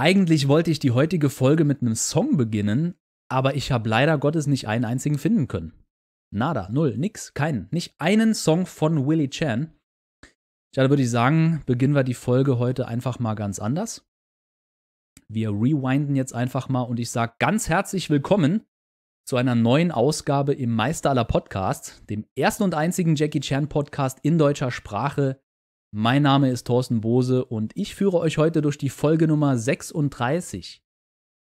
Eigentlich wollte ich die heutige Folge mit einem Song beginnen, aber ich habe leider Gottes nicht einen einzigen finden können. Nada, null, nix, keinen. Nicht einen Song von Willie Chan. Ja, da würde ich sagen, beginnen wir die Folge heute einfach mal ganz anders. Wir rewinden jetzt einfach mal und ich sage ganz herzlich willkommen zu einer neuen Ausgabe im Meister aller Podcasts, dem ersten und einzigen Jackie Chan Podcast in deutscher Sprache, mein Name ist Thorsten Bose und ich führe euch heute durch die Folge Nummer 36.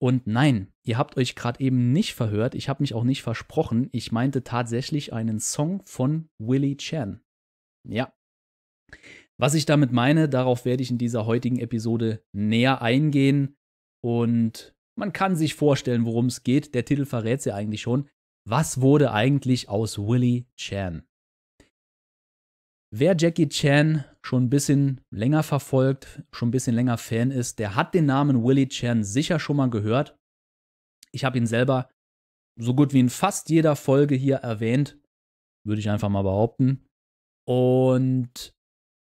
Und nein, ihr habt euch gerade eben nicht verhört, ich habe mich auch nicht versprochen, ich meinte tatsächlich einen Song von Willie Chan. Ja. Was ich damit meine, darauf werde ich in dieser heutigen Episode näher eingehen und man kann sich vorstellen, worum es geht, der Titel verrät es ja eigentlich schon. Was wurde eigentlich aus Willie Chan? Wer Jackie Chan schon ein bisschen länger verfolgt, schon ein bisschen länger Fan ist, der hat den Namen Willy Chan sicher schon mal gehört. Ich habe ihn selber so gut wie in fast jeder Folge hier erwähnt, würde ich einfach mal behaupten. Und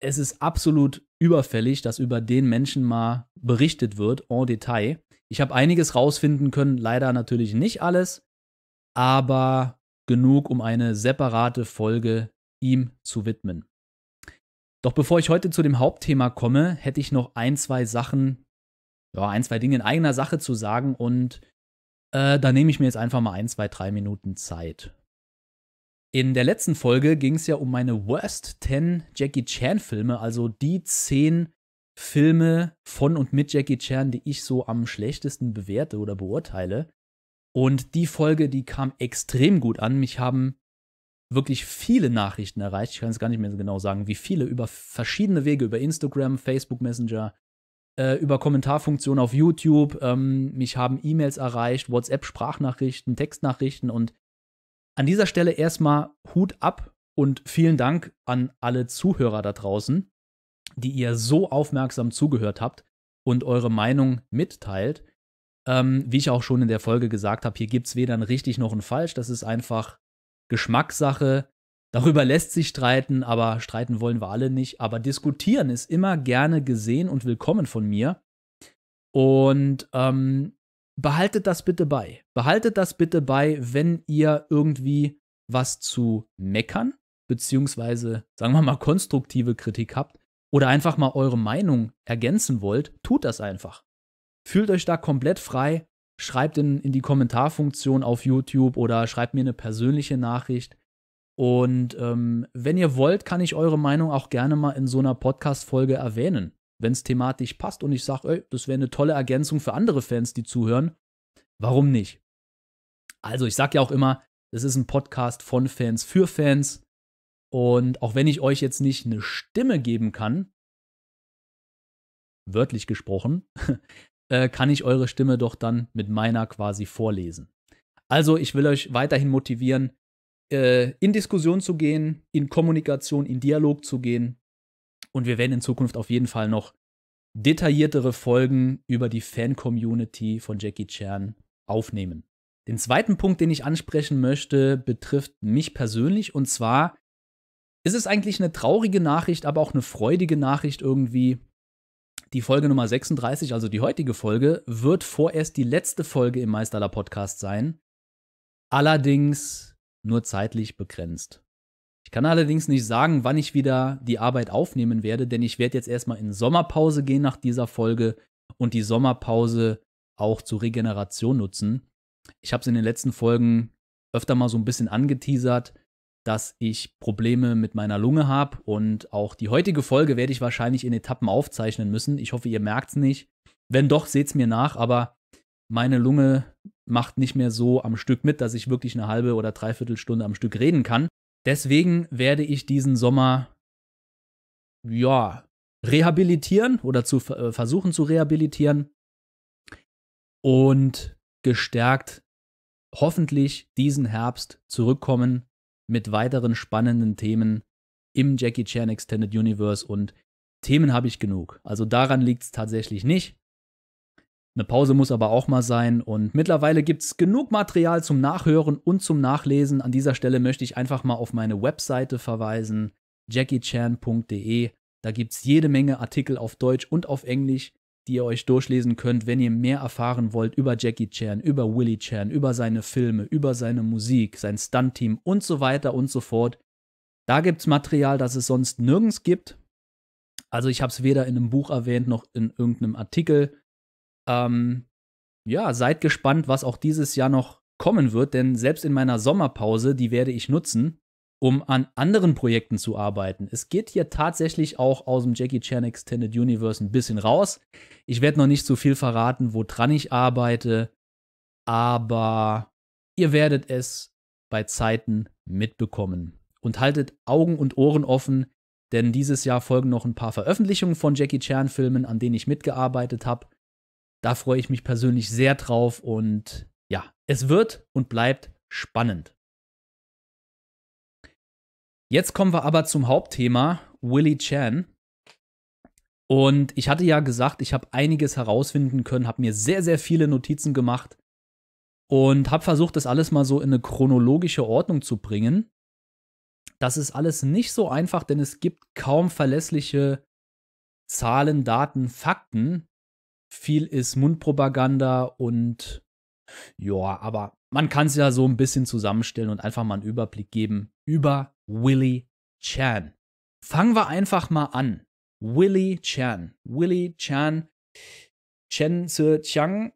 es ist absolut überfällig, dass über den Menschen mal berichtet wird, en Detail. Ich habe einiges rausfinden können, leider natürlich nicht alles, aber genug, um eine separate Folge ihm zu widmen. Doch bevor ich heute zu dem Hauptthema komme, hätte ich noch ein, zwei Sachen, ja, ein, zwei Dinge in eigener Sache zu sagen und äh, da nehme ich mir jetzt einfach mal ein, zwei, drei Minuten Zeit. In der letzten Folge ging es ja um meine Worst 10 Jackie Chan Filme, also die 10 Filme von und mit Jackie Chan, die ich so am schlechtesten bewerte oder beurteile. Und die Folge, die kam extrem gut an. Mich haben wirklich viele Nachrichten erreicht. Ich kann es gar nicht mehr genau sagen, wie viele, über verschiedene Wege, über Instagram, Facebook Messenger, äh, über Kommentarfunktionen auf YouTube. Ähm, mich haben E-Mails erreicht, WhatsApp, Sprachnachrichten, Textnachrichten und an dieser Stelle erstmal Hut ab und vielen Dank an alle Zuhörer da draußen, die ihr so aufmerksam zugehört habt und eure Meinung mitteilt. Ähm, wie ich auch schon in der Folge gesagt habe, hier gibt es weder ein richtig noch ein falsch. Das ist einfach Geschmackssache. Darüber lässt sich streiten, aber streiten wollen wir alle nicht. Aber diskutieren ist immer gerne gesehen und willkommen von mir. Und ähm, behaltet das bitte bei. Behaltet das bitte bei, wenn ihr irgendwie was zu meckern, beziehungsweise, sagen wir mal, konstruktive Kritik habt oder einfach mal eure Meinung ergänzen wollt, tut das einfach. Fühlt euch da komplett frei, schreibt in, in die Kommentarfunktion auf YouTube oder schreibt mir eine persönliche Nachricht. Und ähm, wenn ihr wollt, kann ich eure Meinung auch gerne mal in so einer Podcast-Folge erwähnen. Wenn es thematisch passt und ich sage, das wäre eine tolle Ergänzung für andere Fans, die zuhören, warum nicht? Also, ich sage ja auch immer, es ist ein Podcast von Fans für Fans. Und auch wenn ich euch jetzt nicht eine Stimme geben kann, wörtlich gesprochen, äh, kann ich eure Stimme doch dann mit meiner quasi vorlesen. Also ich will euch weiterhin motivieren, äh, in Diskussion zu gehen, in Kommunikation, in Dialog zu gehen. Und wir werden in Zukunft auf jeden Fall noch detailliertere Folgen über die Fan-Community von Jackie Chan aufnehmen. Den zweiten Punkt, den ich ansprechen möchte, betrifft mich persönlich. Und zwar ist es eigentlich eine traurige Nachricht, aber auch eine freudige Nachricht irgendwie, die Folge Nummer 36, also die heutige Folge, wird vorerst die letzte Folge im Meisterler Podcast sein. Allerdings nur zeitlich begrenzt. Ich kann allerdings nicht sagen, wann ich wieder die Arbeit aufnehmen werde, denn ich werde jetzt erstmal in Sommerpause gehen nach dieser Folge und die Sommerpause auch zur Regeneration nutzen. Ich habe es in den letzten Folgen öfter mal so ein bisschen angeteasert dass ich Probleme mit meiner Lunge habe und auch die heutige Folge werde ich wahrscheinlich in Etappen aufzeichnen müssen. Ich hoffe, ihr merkt es nicht. Wenn doch, seht es mir nach, aber meine Lunge macht nicht mehr so am Stück mit, dass ich wirklich eine halbe oder dreiviertel Stunde am Stück reden kann. Deswegen werde ich diesen Sommer ja rehabilitieren oder zu äh, versuchen zu rehabilitieren und gestärkt hoffentlich diesen Herbst zurückkommen mit weiteren spannenden Themen im Jackie Chan Extended Universe und Themen habe ich genug. Also daran liegt es tatsächlich nicht. Eine Pause muss aber auch mal sein und mittlerweile gibt es genug Material zum Nachhören und zum Nachlesen. An dieser Stelle möchte ich einfach mal auf meine Webseite verweisen, jackiechan.de. Da gibt es jede Menge Artikel auf Deutsch und auf Englisch die ihr euch durchlesen könnt, wenn ihr mehr erfahren wollt über Jackie Chan, über Willie Chan, über seine Filme, über seine Musik, sein Stunt-Team und so weiter und so fort. Da gibt es Material, das es sonst nirgends gibt. Also ich habe es weder in einem Buch erwähnt noch in irgendeinem Artikel. Ähm, ja, seid gespannt, was auch dieses Jahr noch kommen wird, denn selbst in meiner Sommerpause, die werde ich nutzen, um an anderen Projekten zu arbeiten. Es geht hier tatsächlich auch aus dem Jackie Chan Extended Universe ein bisschen raus. Ich werde noch nicht so viel verraten, woran ich arbeite, aber ihr werdet es bei Zeiten mitbekommen. Und haltet Augen und Ohren offen, denn dieses Jahr folgen noch ein paar Veröffentlichungen von Jackie Chan Filmen, an denen ich mitgearbeitet habe. Da freue ich mich persönlich sehr drauf und ja, es wird und bleibt spannend. Jetzt kommen wir aber zum Hauptthema, Willy Chan. Und ich hatte ja gesagt, ich habe einiges herausfinden können, habe mir sehr, sehr viele Notizen gemacht und habe versucht, das alles mal so in eine chronologische Ordnung zu bringen. Das ist alles nicht so einfach, denn es gibt kaum verlässliche Zahlen, Daten, Fakten. Viel ist Mundpropaganda und ja, aber man kann es ja so ein bisschen zusammenstellen und einfach mal einen Überblick geben über Willy Chan. Fangen wir einfach mal an. Willy Chan. Willy Chan, Chen Zhe Chiang,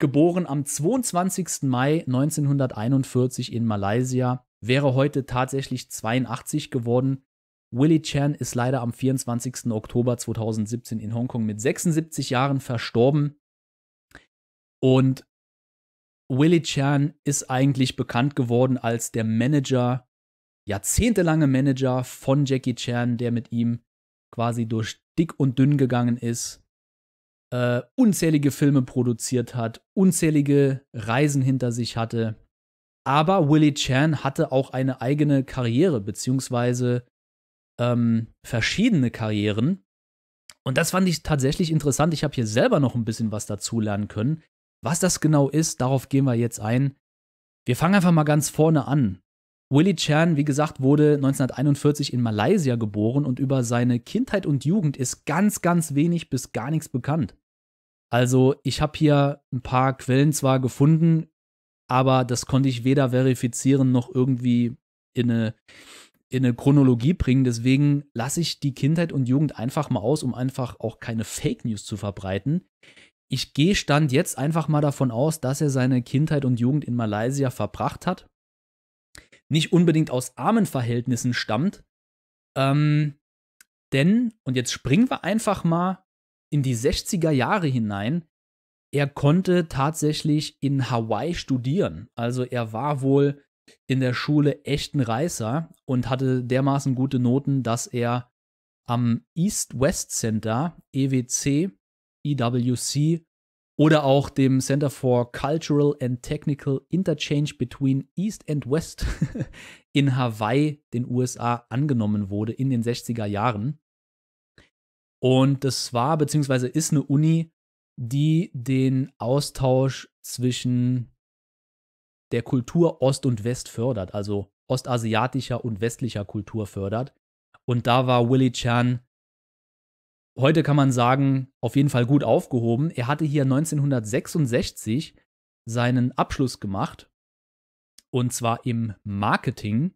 geboren am 22. Mai 1941 in Malaysia, wäre heute tatsächlich 82 geworden. Willy Chan ist leider am 24. Oktober 2017 in Hongkong mit 76 Jahren verstorben. Und Willy Chan ist eigentlich bekannt geworden als der Manager jahrzehntelange Manager von Jackie Chan, der mit ihm quasi durch dick und dünn gegangen ist, äh, unzählige Filme produziert hat, unzählige Reisen hinter sich hatte. Aber Willie Chan hatte auch eine eigene Karriere, beziehungsweise ähm, verschiedene Karrieren. Und das fand ich tatsächlich interessant. Ich habe hier selber noch ein bisschen was dazulernen können. Was das genau ist, darauf gehen wir jetzt ein. Wir fangen einfach mal ganz vorne an. Willy Chan, wie gesagt, wurde 1941 in Malaysia geboren und über seine Kindheit und Jugend ist ganz, ganz wenig bis gar nichts bekannt. Also ich habe hier ein paar Quellen zwar gefunden, aber das konnte ich weder verifizieren noch irgendwie in eine, in eine Chronologie bringen. Deswegen lasse ich die Kindheit und Jugend einfach mal aus, um einfach auch keine Fake News zu verbreiten. Ich gehe stand jetzt einfach mal davon aus, dass er seine Kindheit und Jugend in Malaysia verbracht hat nicht unbedingt aus armen Verhältnissen stammt. Ähm, denn, und jetzt springen wir einfach mal in die 60er Jahre hinein, er konnte tatsächlich in Hawaii studieren. Also er war wohl in der Schule echt ein Reißer und hatte dermaßen gute Noten, dass er am East-West Center, EWC, EWC, oder auch dem Center for Cultural and Technical Interchange between East and West in Hawaii, den USA, angenommen wurde in den 60er Jahren. Und das war beziehungsweise ist eine Uni, die den Austausch zwischen der Kultur Ost und West fördert, also ostasiatischer und westlicher Kultur fördert. Und da war Willie Chan heute kann man sagen, auf jeden Fall gut aufgehoben. Er hatte hier 1966 seinen Abschluss gemacht und zwar im Marketing.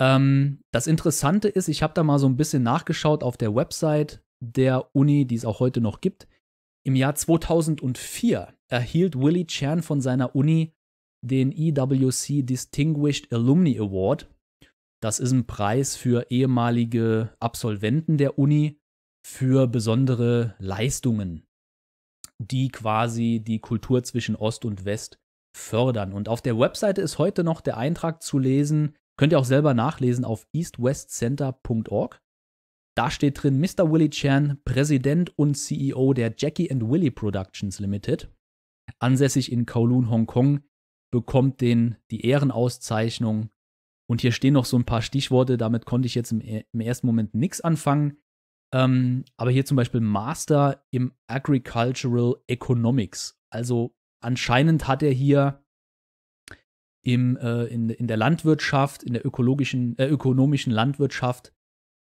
Ähm, das Interessante ist, ich habe da mal so ein bisschen nachgeschaut auf der Website der Uni, die es auch heute noch gibt. Im Jahr 2004 erhielt Willie Chan von seiner Uni den EWC Distinguished Alumni Award. Das ist ein Preis für ehemalige Absolventen der Uni, für besondere Leistungen, die quasi die Kultur zwischen Ost und West fördern. Und auf der Webseite ist heute noch der Eintrag zu lesen, könnt ihr auch selber nachlesen auf eastwestcenter.org. Da steht drin Mr. Willie Chan, Präsident und CEO der Jackie and Willie Productions Limited, ansässig in Kowloon, Hongkong, bekommt den die Ehrenauszeichnung. Und hier stehen noch so ein paar Stichworte, damit konnte ich jetzt im, im ersten Moment nichts anfangen. Ähm, aber hier zum Beispiel Master im Agricultural Economics. Also anscheinend hat er hier im, äh, in, in der Landwirtschaft, in der ökologischen, äh, ökonomischen Landwirtschaft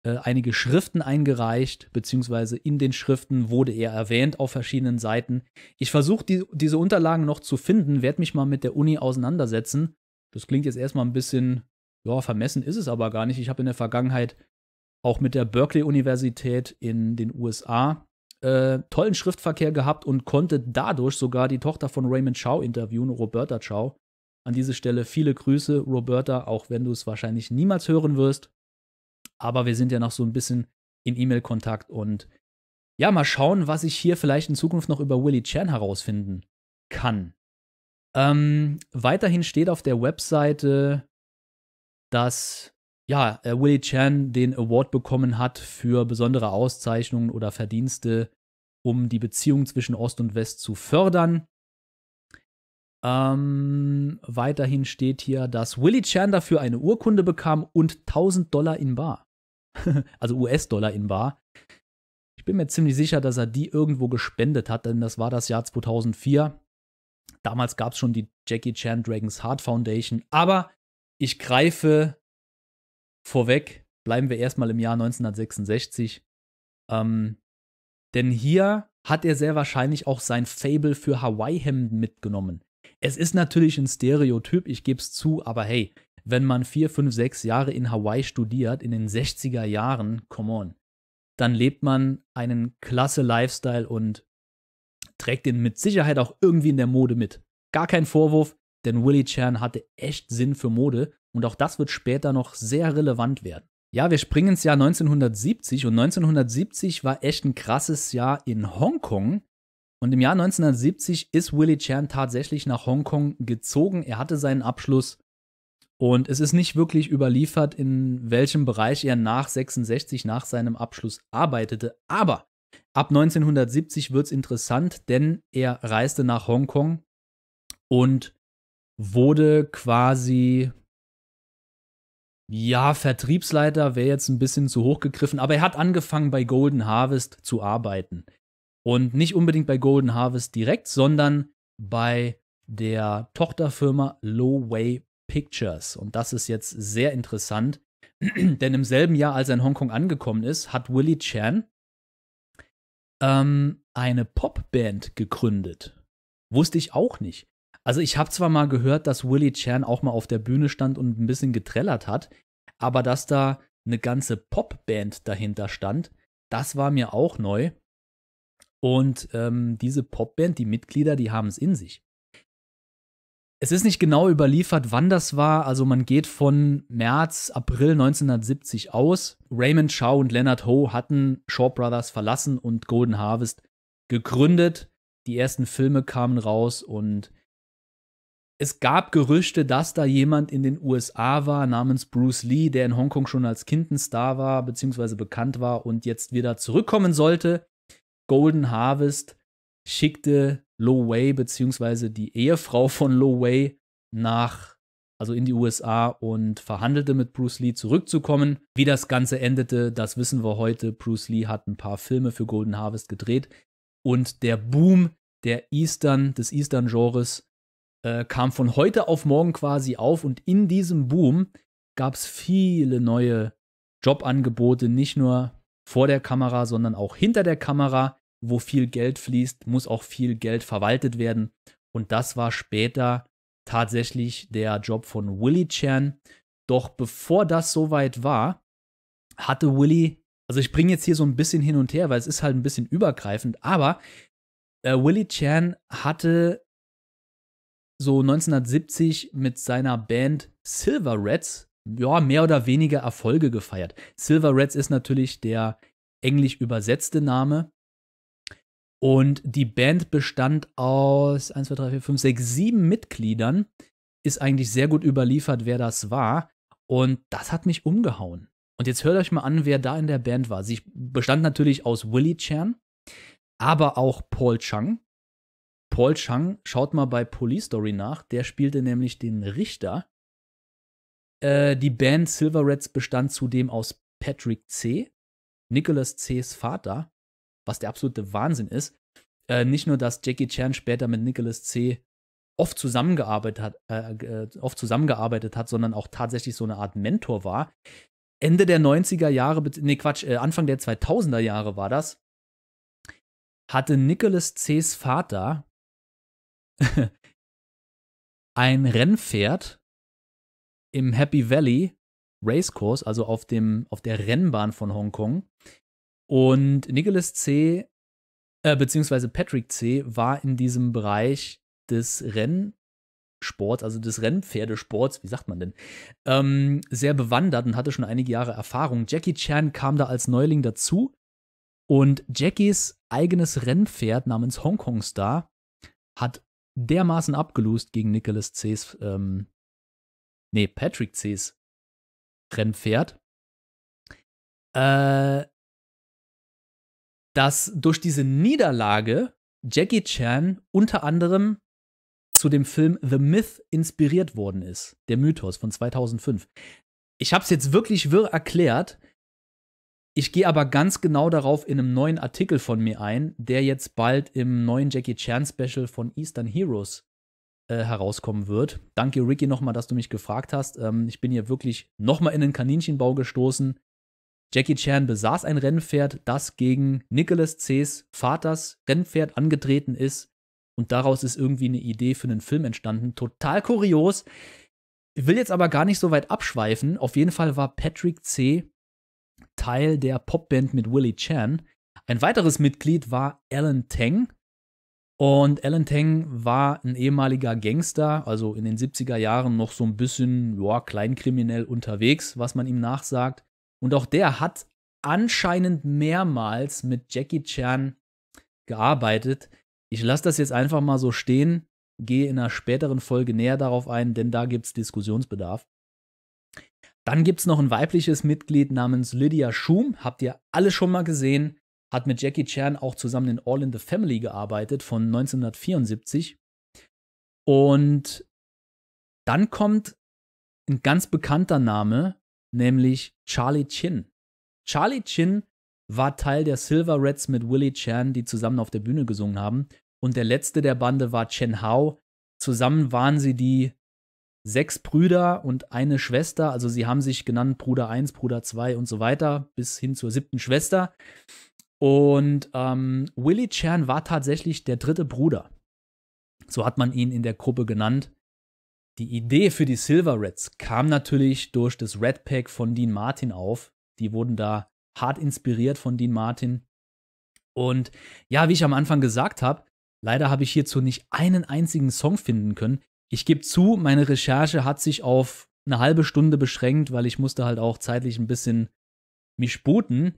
äh, einige Schriften eingereicht, beziehungsweise in den Schriften wurde er erwähnt auf verschiedenen Seiten. Ich versuche die, diese Unterlagen noch zu finden, werde mich mal mit der Uni auseinandersetzen. Das klingt jetzt erstmal ein bisschen, ja, vermessen ist es aber gar nicht. Ich habe in der Vergangenheit auch mit der Berkeley-Universität in den USA äh, tollen Schriftverkehr gehabt und konnte dadurch sogar die Tochter von Raymond Chow interviewen, Roberta Chow. An diese Stelle viele Grüße, Roberta, auch wenn du es wahrscheinlich niemals hören wirst. Aber wir sind ja noch so ein bisschen in E-Mail-Kontakt und ja, mal schauen, was ich hier vielleicht in Zukunft noch über Willy Chan herausfinden kann. Ähm, weiterhin steht auf der Webseite, dass ja, äh, Willie Chan den Award bekommen hat für besondere Auszeichnungen oder Verdienste, um die Beziehung zwischen Ost und West zu fördern. Ähm, weiterhin steht hier, dass Willie Chan dafür eine Urkunde bekam und 1000 Dollar in Bar. also US-Dollar in Bar. Ich bin mir ziemlich sicher, dass er die irgendwo gespendet hat, denn das war das Jahr 2004. Damals gab es schon die Jackie Chan Dragons Heart Foundation. Aber ich greife vorweg, bleiben wir erstmal im Jahr 1966. Ähm, denn hier hat er sehr wahrscheinlich auch sein Fable für Hawaii-Hemden mitgenommen. Es ist natürlich ein Stereotyp, ich gebe es zu, aber hey, wenn man vier, fünf, sechs Jahre in Hawaii studiert, in den 60er Jahren, come on, dann lebt man einen klasse Lifestyle und trägt den mit Sicherheit auch irgendwie in der Mode mit. Gar kein Vorwurf, denn Willie Chan hatte echt Sinn für Mode und auch das wird später noch sehr relevant werden. Ja, wir springen ins Jahr 1970 und 1970 war echt ein krasses Jahr in Hongkong. Und im Jahr 1970 ist Willie Chan tatsächlich nach Hongkong gezogen. Er hatte seinen Abschluss und es ist nicht wirklich überliefert, in welchem Bereich er nach 66, nach seinem Abschluss arbeitete. Aber ab 1970 wird es interessant, denn er reiste nach Hongkong und wurde quasi ja, Vertriebsleiter wäre jetzt ein bisschen zu hoch gegriffen, aber er hat angefangen bei Golden Harvest zu arbeiten. Und nicht unbedingt bei Golden Harvest direkt, sondern bei der Tochterfirma Low Way Pictures. Und das ist jetzt sehr interessant, denn im selben Jahr, als er in Hongkong angekommen ist, hat Willie Chan ähm, eine Popband gegründet. Wusste ich auch nicht. Also ich habe zwar mal gehört, dass Willy Chan auch mal auf der Bühne stand und ein bisschen getrellert hat, aber dass da eine ganze Popband dahinter stand, das war mir auch neu. Und ähm, diese Popband, die Mitglieder, die haben es in sich. Es ist nicht genau überliefert, wann das war. Also man geht von März, April 1970 aus. Raymond Shaw und Leonard Ho hatten Shaw Brothers verlassen und Golden Harvest gegründet. Die ersten Filme kamen raus und es gab Gerüchte, dass da jemand in den USA war namens Bruce Lee, der in Hongkong schon als Kind ein Star war, beziehungsweise bekannt war und jetzt wieder zurückkommen sollte. Golden Harvest schickte Lo Wei, beziehungsweise die Ehefrau von Lo Wei, nach, also in die USA und verhandelte mit Bruce Lee zurückzukommen. Wie das Ganze endete, das wissen wir heute. Bruce Lee hat ein paar Filme für Golden Harvest gedreht und der Boom der Eastern, des Eastern-Genres äh, kam von heute auf morgen quasi auf und in diesem Boom gab es viele neue Jobangebote, nicht nur vor der Kamera, sondern auch hinter der Kamera. Wo viel Geld fließt, muss auch viel Geld verwaltet werden. Und das war später tatsächlich der Job von Willy Chan. Doch bevor das soweit war, hatte Willy, also ich bringe jetzt hier so ein bisschen hin und her, weil es ist halt ein bisschen übergreifend, aber äh, Willy Chan hatte so 1970 mit seiner Band Silver Rats ja, mehr oder weniger Erfolge gefeiert. Silver Rats ist natürlich der englisch übersetzte Name. Und die Band bestand aus 1, 2, 3, 4, 5, 6, 7 Mitgliedern. Ist eigentlich sehr gut überliefert, wer das war. Und das hat mich umgehauen. Und jetzt hört euch mal an, wer da in der Band war. Sie bestand natürlich aus Willie Chan, aber auch Paul Chung, Paul Chang, schaut mal bei Police Story nach, der spielte nämlich den Richter. Äh, die Band Silver Reds bestand zudem aus Patrick C., Nicholas C.'s Vater, was der absolute Wahnsinn ist. Äh, nicht nur, dass Jackie Chan später mit Nicholas C. oft zusammengearbeitet hat, äh, äh, oft zusammengearbeitet hat, sondern auch tatsächlich so eine Art Mentor war. Ende der 90er Jahre, nee, Quatsch, äh, Anfang der 2000er Jahre war das, hatte Nicholas C.'s Vater ein Rennpferd im Happy Valley Racecourse, also auf, dem, auf der Rennbahn von Hongkong. Und Nicholas C., äh, beziehungsweise Patrick C., war in diesem Bereich des Rennsports, also des Rennpferdesports, wie sagt man denn, ähm, sehr bewandert und hatte schon einige Jahre Erfahrung. Jackie Chan kam da als Neuling dazu und Jackies eigenes Rennpferd namens Hongkong Star hat dermaßen abgelost gegen Nicholas C.'s, ähm, nee, Patrick C.'s Rennpferd, äh, dass durch diese Niederlage Jackie Chan unter anderem zu dem Film The Myth inspiriert worden ist, der Mythos von 2005. Ich hab's jetzt wirklich wirr erklärt, ich gehe aber ganz genau darauf in einem neuen Artikel von mir ein, der jetzt bald im neuen Jackie Chan Special von Eastern Heroes äh, herauskommen wird. Danke, Ricky, nochmal, dass du mich gefragt hast. Ähm, ich bin hier wirklich nochmal in den Kaninchenbau gestoßen. Jackie Chan besaß ein Rennpferd, das gegen Nicholas C.'s Vaters Rennpferd angetreten ist. Und daraus ist irgendwie eine Idee für einen Film entstanden. Total kurios. Ich will jetzt aber gar nicht so weit abschweifen. Auf jeden Fall war Patrick C. Teil der Popband mit Willie Chan. Ein weiteres Mitglied war Alan Tang. Und Alan Tang war ein ehemaliger Gangster, also in den 70er Jahren noch so ein bisschen ja, kleinkriminell unterwegs, was man ihm nachsagt. Und auch der hat anscheinend mehrmals mit Jackie Chan gearbeitet. Ich lasse das jetzt einfach mal so stehen, gehe in einer späteren Folge näher darauf ein, denn da gibt es Diskussionsbedarf. Dann gibt es noch ein weibliches Mitglied namens Lydia Schum, habt ihr alle schon mal gesehen, hat mit Jackie Chan auch zusammen in All in the Family gearbeitet von 1974. Und dann kommt ein ganz bekannter Name, nämlich Charlie Chin. Charlie Chin war Teil der Silver Reds mit Willie Chan, die zusammen auf der Bühne gesungen haben. Und der letzte der Bande war Chen Hao. Zusammen waren sie die sechs Brüder und eine Schwester. Also sie haben sich genannt Bruder 1, Bruder 2 und so weiter, bis hin zur siebten Schwester. Und ähm, Willy Chern war tatsächlich der dritte Bruder. So hat man ihn in der Gruppe genannt. Die Idee für die Silver Reds kam natürlich durch das Red Pack von Dean Martin auf. Die wurden da hart inspiriert von Dean Martin. Und ja, wie ich am Anfang gesagt habe, leider habe ich hierzu nicht einen einzigen Song finden können. Ich gebe zu, meine Recherche hat sich auf eine halbe Stunde beschränkt, weil ich musste halt auch zeitlich ein bisschen mich sputen,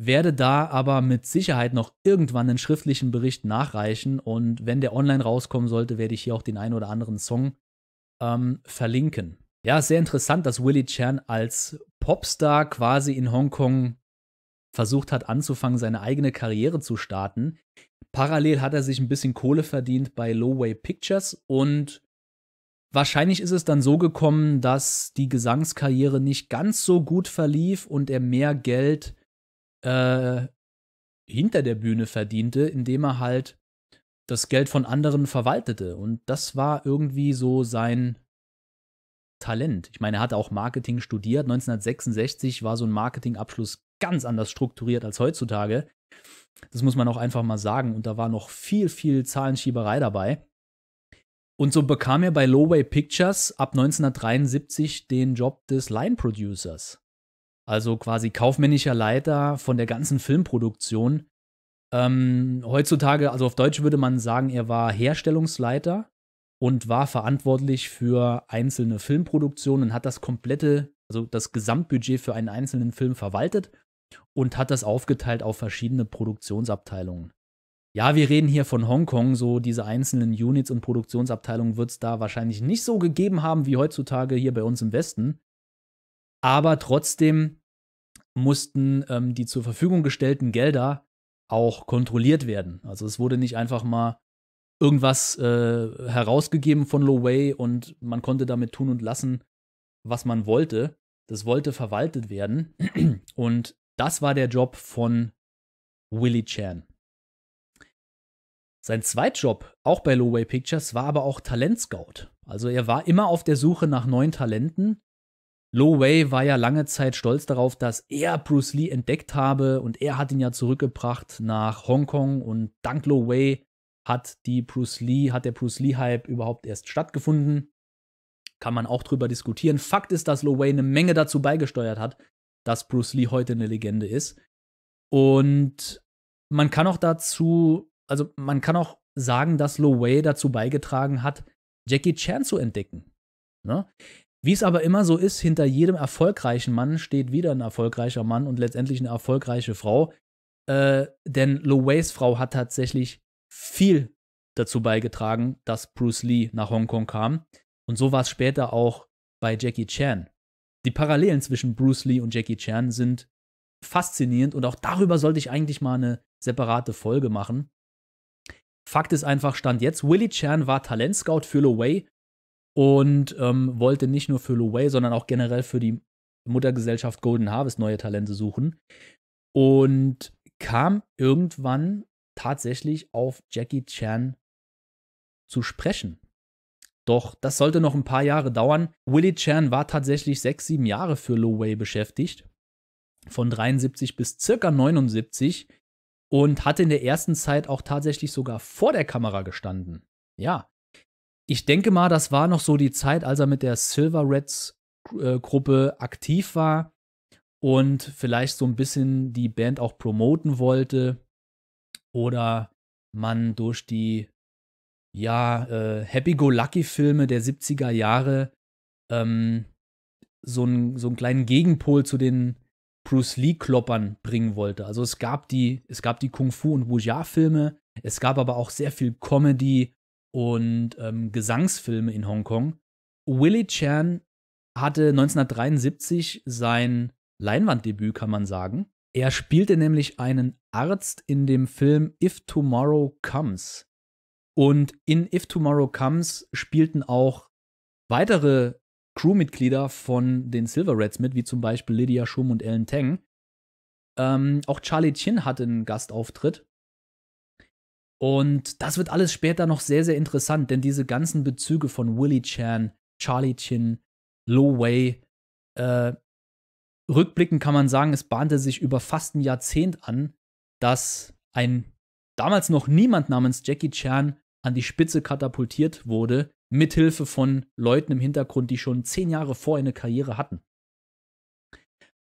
werde da aber mit Sicherheit noch irgendwann einen schriftlichen Bericht nachreichen und wenn der online rauskommen sollte, werde ich hier auch den einen oder anderen Song ähm, verlinken. Ja, sehr interessant, dass Willie Chan als Popstar quasi in Hongkong versucht hat anzufangen, seine eigene Karriere zu starten. Parallel hat er sich ein bisschen Kohle verdient bei Lowway Pictures und Wahrscheinlich ist es dann so gekommen, dass die Gesangskarriere nicht ganz so gut verlief und er mehr Geld äh, hinter der Bühne verdiente, indem er halt das Geld von anderen verwaltete. Und das war irgendwie so sein Talent. Ich meine, er hatte auch Marketing studiert. 1966 war so ein Marketingabschluss ganz anders strukturiert als heutzutage. Das muss man auch einfach mal sagen. Und da war noch viel, viel Zahlenschieberei dabei. Und so bekam er bei Loway Pictures ab 1973 den Job des Line Producers. Also quasi kaufmännischer Leiter von der ganzen Filmproduktion. Ähm, heutzutage, also auf Deutsch würde man sagen, er war Herstellungsleiter und war verantwortlich für einzelne Filmproduktionen und hat das komplette, also das Gesamtbudget für einen einzelnen Film verwaltet und hat das aufgeteilt auf verschiedene Produktionsabteilungen. Ja, wir reden hier von Hongkong, so diese einzelnen Units und Produktionsabteilungen wird es da wahrscheinlich nicht so gegeben haben wie heutzutage hier bei uns im Westen. Aber trotzdem mussten ähm, die zur Verfügung gestellten Gelder auch kontrolliert werden. Also es wurde nicht einfach mal irgendwas äh, herausgegeben von Lo Wei und man konnte damit tun und lassen, was man wollte. Das wollte verwaltet werden. Und das war der Job von Willy Chan. Sein Zweitjob, auch bei Loway Pictures, war aber auch Talentscout. Also er war immer auf der Suche nach neuen Talenten. Loway war ja lange Zeit stolz darauf, dass er Bruce Lee entdeckt habe und er hat ihn ja zurückgebracht nach Hongkong und dank Loway hat die Bruce Lee, hat der Bruce Lee Hype überhaupt erst stattgefunden. Kann man auch drüber diskutieren. Fakt ist, dass Loway eine Menge dazu beigesteuert hat, dass Bruce Lee heute eine Legende ist. Und man kann auch dazu also man kann auch sagen, dass Lo Wei dazu beigetragen hat, Jackie Chan zu entdecken. Ne? Wie es aber immer so ist, hinter jedem erfolgreichen Mann steht wieder ein erfolgreicher Mann und letztendlich eine erfolgreiche Frau. Äh, denn Lo Weis Frau hat tatsächlich viel dazu beigetragen, dass Bruce Lee nach Hongkong kam. Und so war es später auch bei Jackie Chan. Die Parallelen zwischen Bruce Lee und Jackie Chan sind faszinierend und auch darüber sollte ich eigentlich mal eine separate Folge machen. Fakt ist einfach, Stand jetzt, Willy Chan war Talentscout für Loway und ähm, wollte nicht nur für Loway, sondern auch generell für die Muttergesellschaft Golden Harvest neue Talente suchen. Und kam irgendwann tatsächlich auf Jackie Chan zu sprechen. Doch das sollte noch ein paar Jahre dauern. Willy Chan war tatsächlich sechs, sieben Jahre für Way beschäftigt. Von 73 bis circa 79 und hatte in der ersten Zeit auch tatsächlich sogar vor der Kamera gestanden. Ja. Ich denke mal, das war noch so die Zeit, als er mit der Silver Reds äh, Gruppe aktiv war und vielleicht so ein bisschen die Band auch promoten wollte oder man durch die ja, äh, Happy-Go-Lucky-Filme der 70er Jahre ähm, so, einen, so einen kleinen Gegenpol zu den Bruce Lee Kloppern bringen wollte. Also es gab die, es gab die Kung Fu und Wuxia Filme, es gab aber auch sehr viel Comedy und ähm, Gesangsfilme in Hongkong. Willie Chan hatte 1973 sein Leinwanddebüt, kann man sagen. Er spielte nämlich einen Arzt in dem Film If Tomorrow Comes. Und in If Tomorrow Comes spielten auch weitere Crewmitglieder von den Silver Reds mit, wie zum Beispiel Lydia Schum und Ellen Tang. Ähm, auch Charlie Chin hatte einen Gastauftritt. Und das wird alles später noch sehr, sehr interessant, denn diese ganzen Bezüge von Willie Chan, Charlie Chin, Lo Wei, äh, rückblickend kann man sagen, es bahnte sich über fast ein Jahrzehnt an, dass ein damals noch niemand namens Jackie Chan an die Spitze katapultiert wurde mithilfe von Leuten im Hintergrund, die schon zehn Jahre vorher eine Karriere hatten.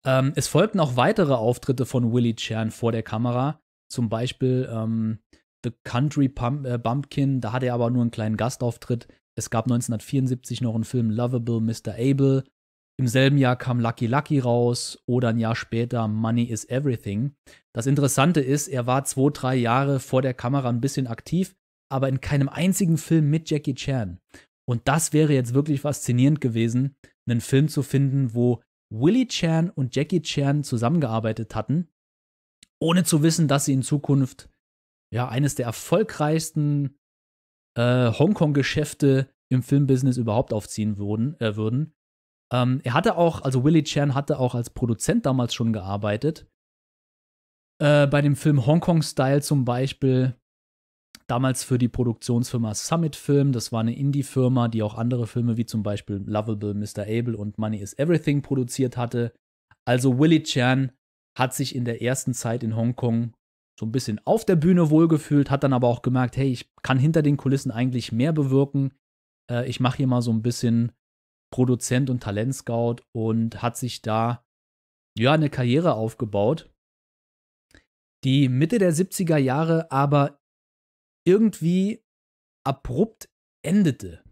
Ähm, es folgten auch weitere Auftritte von Willie Chan vor der Kamera, zum Beispiel ähm, The Country Pump, äh, Bumpkin, da hatte er aber nur einen kleinen Gastauftritt. Es gab 1974 noch einen Film Lovable Mr. Abel. Im selben Jahr kam Lucky Lucky raus oder ein Jahr später Money is Everything. Das Interessante ist, er war zwei, drei Jahre vor der Kamera ein bisschen aktiv, aber in keinem einzigen Film mit Jackie Chan. Und das wäre jetzt wirklich faszinierend gewesen, einen Film zu finden, wo Willie Chan und Jackie Chan zusammengearbeitet hatten, ohne zu wissen, dass sie in Zukunft ja eines der erfolgreichsten äh, Hongkong-Geschäfte im Filmbusiness überhaupt aufziehen würden. Äh, würden. Ähm, er hatte auch, also Willie Chan hatte auch als Produzent damals schon gearbeitet. Äh, bei dem Film Hongkong Style zum Beispiel, Damals für die Produktionsfirma Summit Film. Das war eine Indie-Firma, die auch andere Filme wie zum Beispiel Lovable, Mr. Able und Money is Everything produziert hatte. Also Willy Chan hat sich in der ersten Zeit in Hongkong so ein bisschen auf der Bühne wohlgefühlt, hat dann aber auch gemerkt, hey, ich kann hinter den Kulissen eigentlich mehr bewirken. Äh, ich mache hier mal so ein bisschen Produzent und Talentscout und hat sich da ja eine Karriere aufgebaut, die Mitte der 70er Jahre aber irgendwie abrupt endete.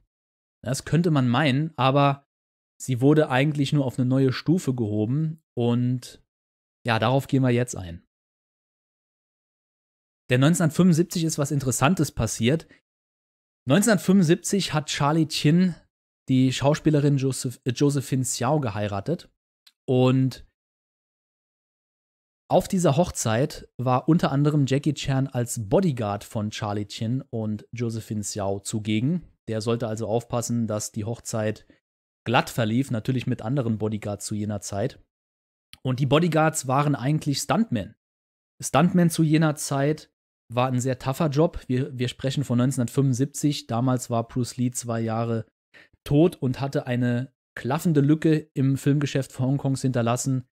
Das könnte man meinen, aber sie wurde eigentlich nur auf eine neue Stufe gehoben und ja, darauf gehen wir jetzt ein. Der 1975 ist was Interessantes passiert. 1975 hat Charlie Chin die Schauspielerin Joseph, äh, Josephine Xiao geheiratet und auf dieser Hochzeit war unter anderem Jackie Chan als Bodyguard von Charlie Chin und Josephine Xiao zugegen. Der sollte also aufpassen, dass die Hochzeit glatt verlief, natürlich mit anderen Bodyguards zu jener Zeit. Und die Bodyguards waren eigentlich Stuntmen. Stuntmen zu jener Zeit war ein sehr tougher Job. Wir, wir sprechen von 1975. Damals war Bruce Lee zwei Jahre tot und hatte eine klaffende Lücke im Filmgeschäft Hongkongs hinterlassen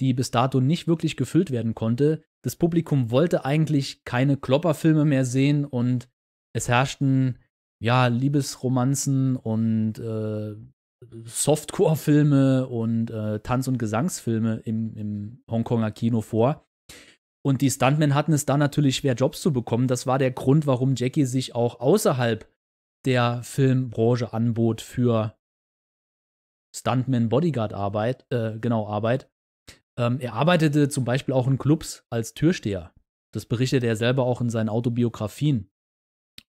die bis dato nicht wirklich gefüllt werden konnte. Das Publikum wollte eigentlich keine Klopperfilme mehr sehen und es herrschten ja Liebesromanzen und äh, Softcore-Filme und äh, Tanz- und Gesangsfilme im, im Hongkonger Kino vor. Und die Stuntmen hatten es da natürlich schwer, Jobs zu bekommen. Das war der Grund, warum Jackie sich auch außerhalb der Filmbranche anbot für Stuntman Bodyguard Arbeit, äh, genau Arbeit. Ähm, er arbeitete zum Beispiel auch in Clubs als Türsteher. Das berichtet er selber auch in seinen Autobiografien.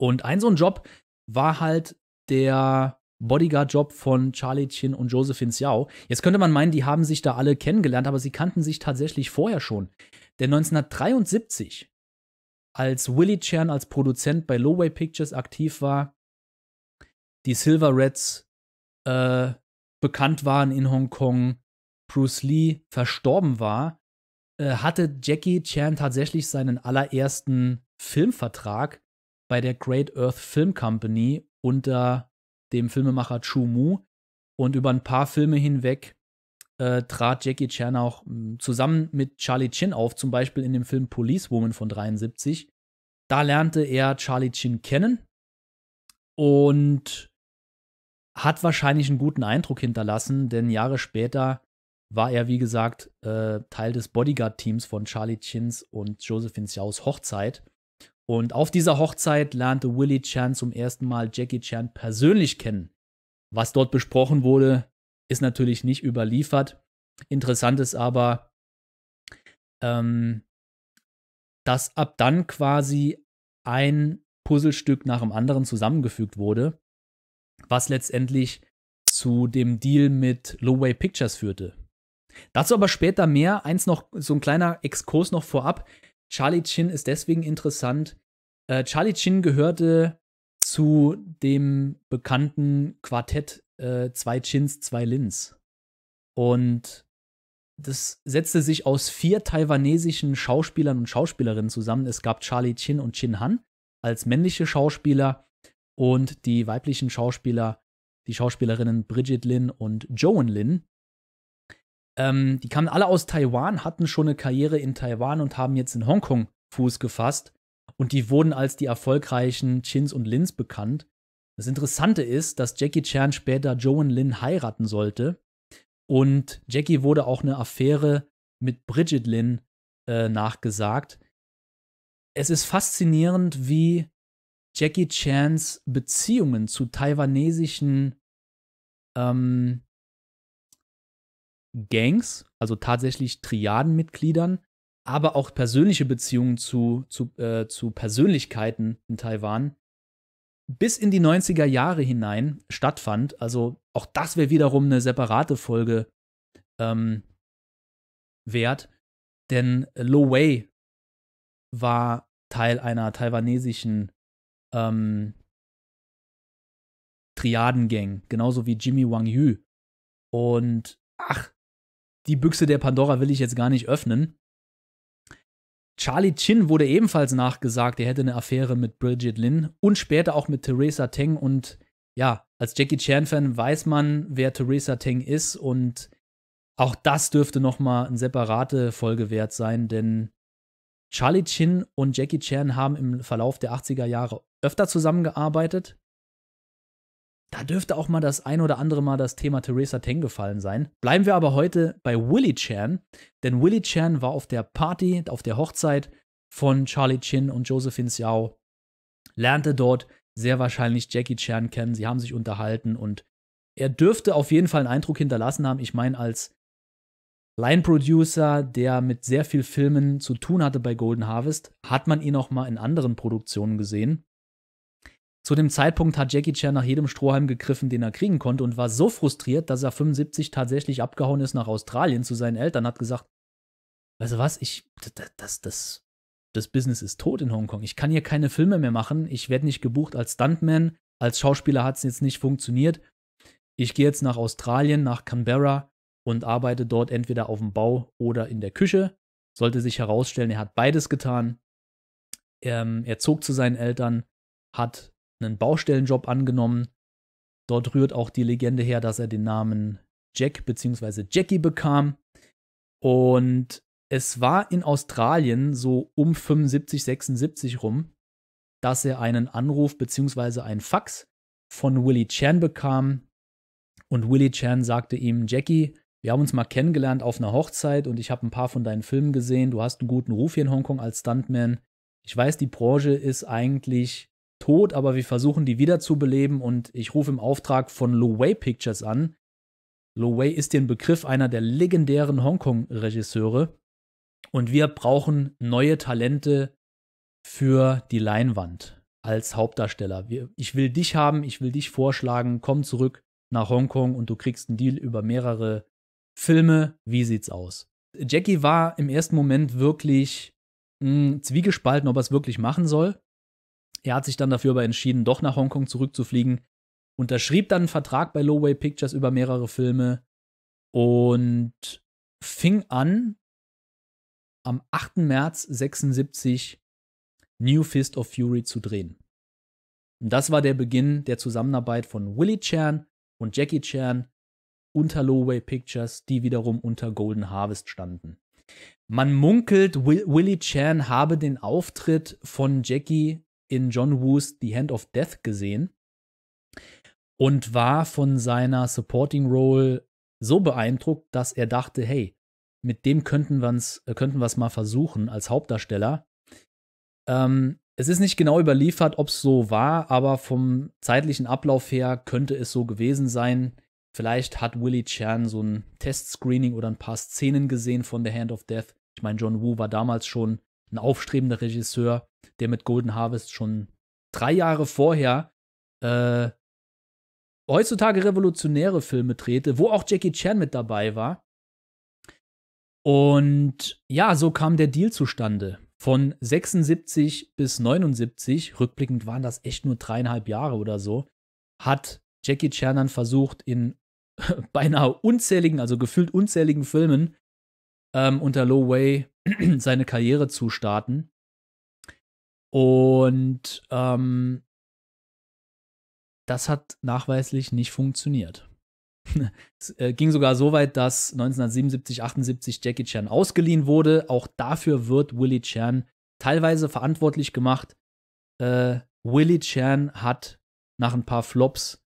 Und ein so ein Job war halt der Bodyguard-Job von Charlie Chin und Josephine Xiao. Jetzt könnte man meinen, die haben sich da alle kennengelernt, aber sie kannten sich tatsächlich vorher schon. Denn 1973, als Willie Chan als Produzent bei Lowway Pictures aktiv war, die Silver Reds äh, bekannt waren in Hongkong, Bruce Lee verstorben war, äh, hatte Jackie Chan tatsächlich seinen allerersten Filmvertrag bei der Great Earth Film Company unter dem Filmemacher Chu Mu. Und über ein paar Filme hinweg äh, trat Jackie Chan auch mh, hm, zusammen mit Charlie Chin auf, zum Beispiel in dem Film Police Woman von 73. Da lernte er Charlie Chin kennen und hat wahrscheinlich einen guten Eindruck hinterlassen, denn Jahre später war er, wie gesagt, äh, Teil des Bodyguard-Teams von Charlie Chins und Josephine Xiaos Hochzeit. Und auf dieser Hochzeit lernte Willie Chan zum ersten Mal Jackie Chan persönlich kennen. Was dort besprochen wurde, ist natürlich nicht überliefert. Interessant ist aber, ähm, dass ab dann quasi ein Puzzlestück nach dem anderen zusammengefügt wurde, was letztendlich zu dem Deal mit Low Way Pictures führte. Dazu aber später mehr. Eins noch, so ein kleiner Exkurs noch vorab. Charlie Chin ist deswegen interessant. Äh, Charlie Chin gehörte zu dem bekannten Quartett äh, Zwei Chins, Zwei Lins. Und das setzte sich aus vier taiwanesischen Schauspielern und Schauspielerinnen zusammen. Es gab Charlie Chin und Chin Han als männliche Schauspieler und die weiblichen Schauspieler, die Schauspielerinnen Bridget Lin und Joan Lin ähm, die kamen alle aus Taiwan, hatten schon eine Karriere in Taiwan und haben jetzt in Hongkong Fuß gefasst. Und die wurden als die erfolgreichen Chins und Lins bekannt. Das Interessante ist, dass Jackie Chan später Joan Lin heiraten sollte. Und Jackie wurde auch eine Affäre mit Bridget Lin äh, nachgesagt. Es ist faszinierend, wie Jackie Chans Beziehungen zu taiwanesischen ähm, Gangs, also tatsächlich Triadenmitgliedern, aber auch persönliche Beziehungen zu, zu, äh, zu Persönlichkeiten in Taiwan bis in die 90er Jahre hinein stattfand. Also auch das wäre wiederum eine separate Folge ähm, wert, denn Lo Wei war Teil einer taiwanesischen ähm, Triadengang, genauso wie Jimmy Wang Yu. Und ach, die Büchse der Pandora will ich jetzt gar nicht öffnen. Charlie Chin wurde ebenfalls nachgesagt, er hätte eine Affäre mit Bridget Lin und später auch mit Theresa Teng. Und ja, als Jackie Chan-Fan weiß man, wer Theresa Teng ist. Und auch das dürfte nochmal eine separate Folge wert sein, denn Charlie Chin und Jackie Chan haben im Verlauf der 80er Jahre öfter zusammengearbeitet. Da dürfte auch mal das ein oder andere Mal das Thema Theresa Teng gefallen sein. Bleiben wir aber heute bei Willy Chan, denn Willy Chan war auf der Party, auf der Hochzeit von Charlie Chin und Josephine Xiao, lernte dort sehr wahrscheinlich Jackie Chan kennen, sie haben sich unterhalten und er dürfte auf jeden Fall einen Eindruck hinterlassen haben. Ich meine, als Line-Producer, der mit sehr viel Filmen zu tun hatte bei Golden Harvest, hat man ihn auch mal in anderen Produktionen gesehen. Zu dem Zeitpunkt hat Jackie Chan nach jedem Strohhalm gegriffen, den er kriegen konnte und war so frustriert, dass er 75 tatsächlich abgehauen ist nach Australien zu seinen Eltern, hat gesagt, weißt du was, ich, das, das, das Business ist tot in Hongkong. Ich kann hier keine Filme mehr machen. Ich werde nicht gebucht als Stuntman. Als Schauspieler hat es jetzt nicht funktioniert. Ich gehe jetzt nach Australien, nach Canberra und arbeite dort entweder auf dem Bau oder in der Küche. Sollte sich herausstellen, er hat beides getan. Ähm, er zog zu seinen Eltern, hat einen Baustellenjob angenommen. Dort rührt auch die Legende her, dass er den Namen Jack bzw. Jackie bekam. Und es war in Australien so um 75, 76 rum, dass er einen Anruf bzw. einen Fax von Willie Chan bekam. Und Willie Chan sagte ihm, Jackie, wir haben uns mal kennengelernt auf einer Hochzeit und ich habe ein paar von deinen Filmen gesehen. Du hast einen guten Ruf hier in Hongkong als Stuntman. Ich weiß, die Branche ist eigentlich tot, aber wir versuchen die wiederzubeleben und ich rufe im Auftrag von Lo Wei Pictures an. Lo Wei ist den Begriff einer der legendären Hongkong-Regisseure und wir brauchen neue Talente für die Leinwand als Hauptdarsteller. ich will dich haben, ich will dich vorschlagen, komm zurück nach Hongkong und du kriegst einen Deal über mehrere Filme. Wie sieht's aus? Jackie war im ersten Moment wirklich mh, hm, zwiegespalten, ob er es wirklich machen soll. Er hat sich dann dafür aber entschieden, doch nach Hongkong zurückzufliegen, unterschrieb dann einen Vertrag bei Lowway Pictures über mehrere Filme und fing an, am 8. März 76 New Fist of Fury zu drehen. Und das war der Beginn der Zusammenarbeit von Willie Chan und Jackie Chan unter Lowway Pictures, die wiederum unter Golden Harvest standen. Man munkelt, Will Willie Chan habe den Auftritt von Jackie in John Woos The Hand of Death gesehen und war von seiner Supporting Role so beeindruckt, dass er dachte, hey, mit dem könnten wir es äh, könnten wir's mal versuchen als Hauptdarsteller. Ähm, es ist nicht genau überliefert, ob es so war, aber vom zeitlichen Ablauf her könnte es so gewesen sein. Vielleicht hat Willy Chan so ein Testscreening oder ein paar Szenen gesehen von The Hand of Death. Ich meine, John Woo war damals schon ein aufstrebender Regisseur der mit Golden Harvest schon drei Jahre vorher äh, heutzutage revolutionäre Filme drehte, wo auch Jackie Chan mit dabei war. Und ja, so kam der Deal zustande. Von 76 bis 79, rückblickend waren das echt nur dreieinhalb Jahre oder so, hat Jackie Chan dann versucht, in beinahe unzähligen, also gefühlt unzähligen Filmen ähm, unter Low Way seine Karriere zu starten. Und ähm, das hat nachweislich nicht funktioniert. es äh, ging sogar so weit, dass 1977, 78 Jackie Chan ausgeliehen wurde. Auch dafür wird Willie Chan teilweise verantwortlich gemacht. Äh, Willie Chan hat nach ein paar Flops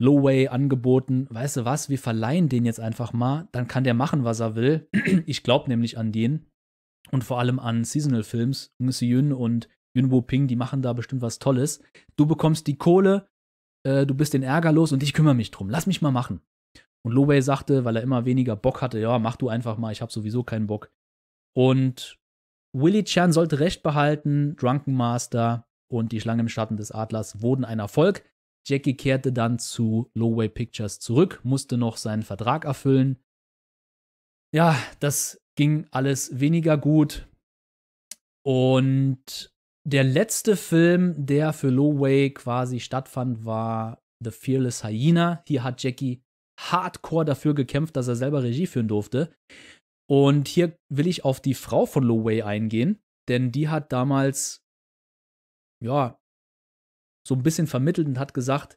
Low Way angeboten, weißt du was, wir verleihen den jetzt einfach mal, dann kann der machen, was er will. ich glaube nämlich an den und vor allem an Seasonal Films. Ngsi Yun und Yun Wo Ping, die machen da bestimmt was Tolles. Du bekommst die Kohle, äh, du bist den Ärger los und ich kümmere mich drum. Lass mich mal machen. Und Lowey sagte, weil er immer weniger Bock hatte, ja, mach du einfach mal, ich habe sowieso keinen Bock. Und Willy Chan sollte Recht behalten, Drunken Master und die Schlange im Schatten des Adlers wurden ein Erfolg. Jackie kehrte dann zu Lowey Pictures zurück, musste noch seinen Vertrag erfüllen. Ja, das ging alles weniger gut. Und der letzte Film, der für Low Way quasi stattfand, war The Fearless Hyena. Hier hat Jackie hardcore dafür gekämpft, dass er selber Regie führen durfte. Und hier will ich auf die Frau von Low Way eingehen, denn die hat damals, ja, so ein bisschen vermittelt und hat gesagt,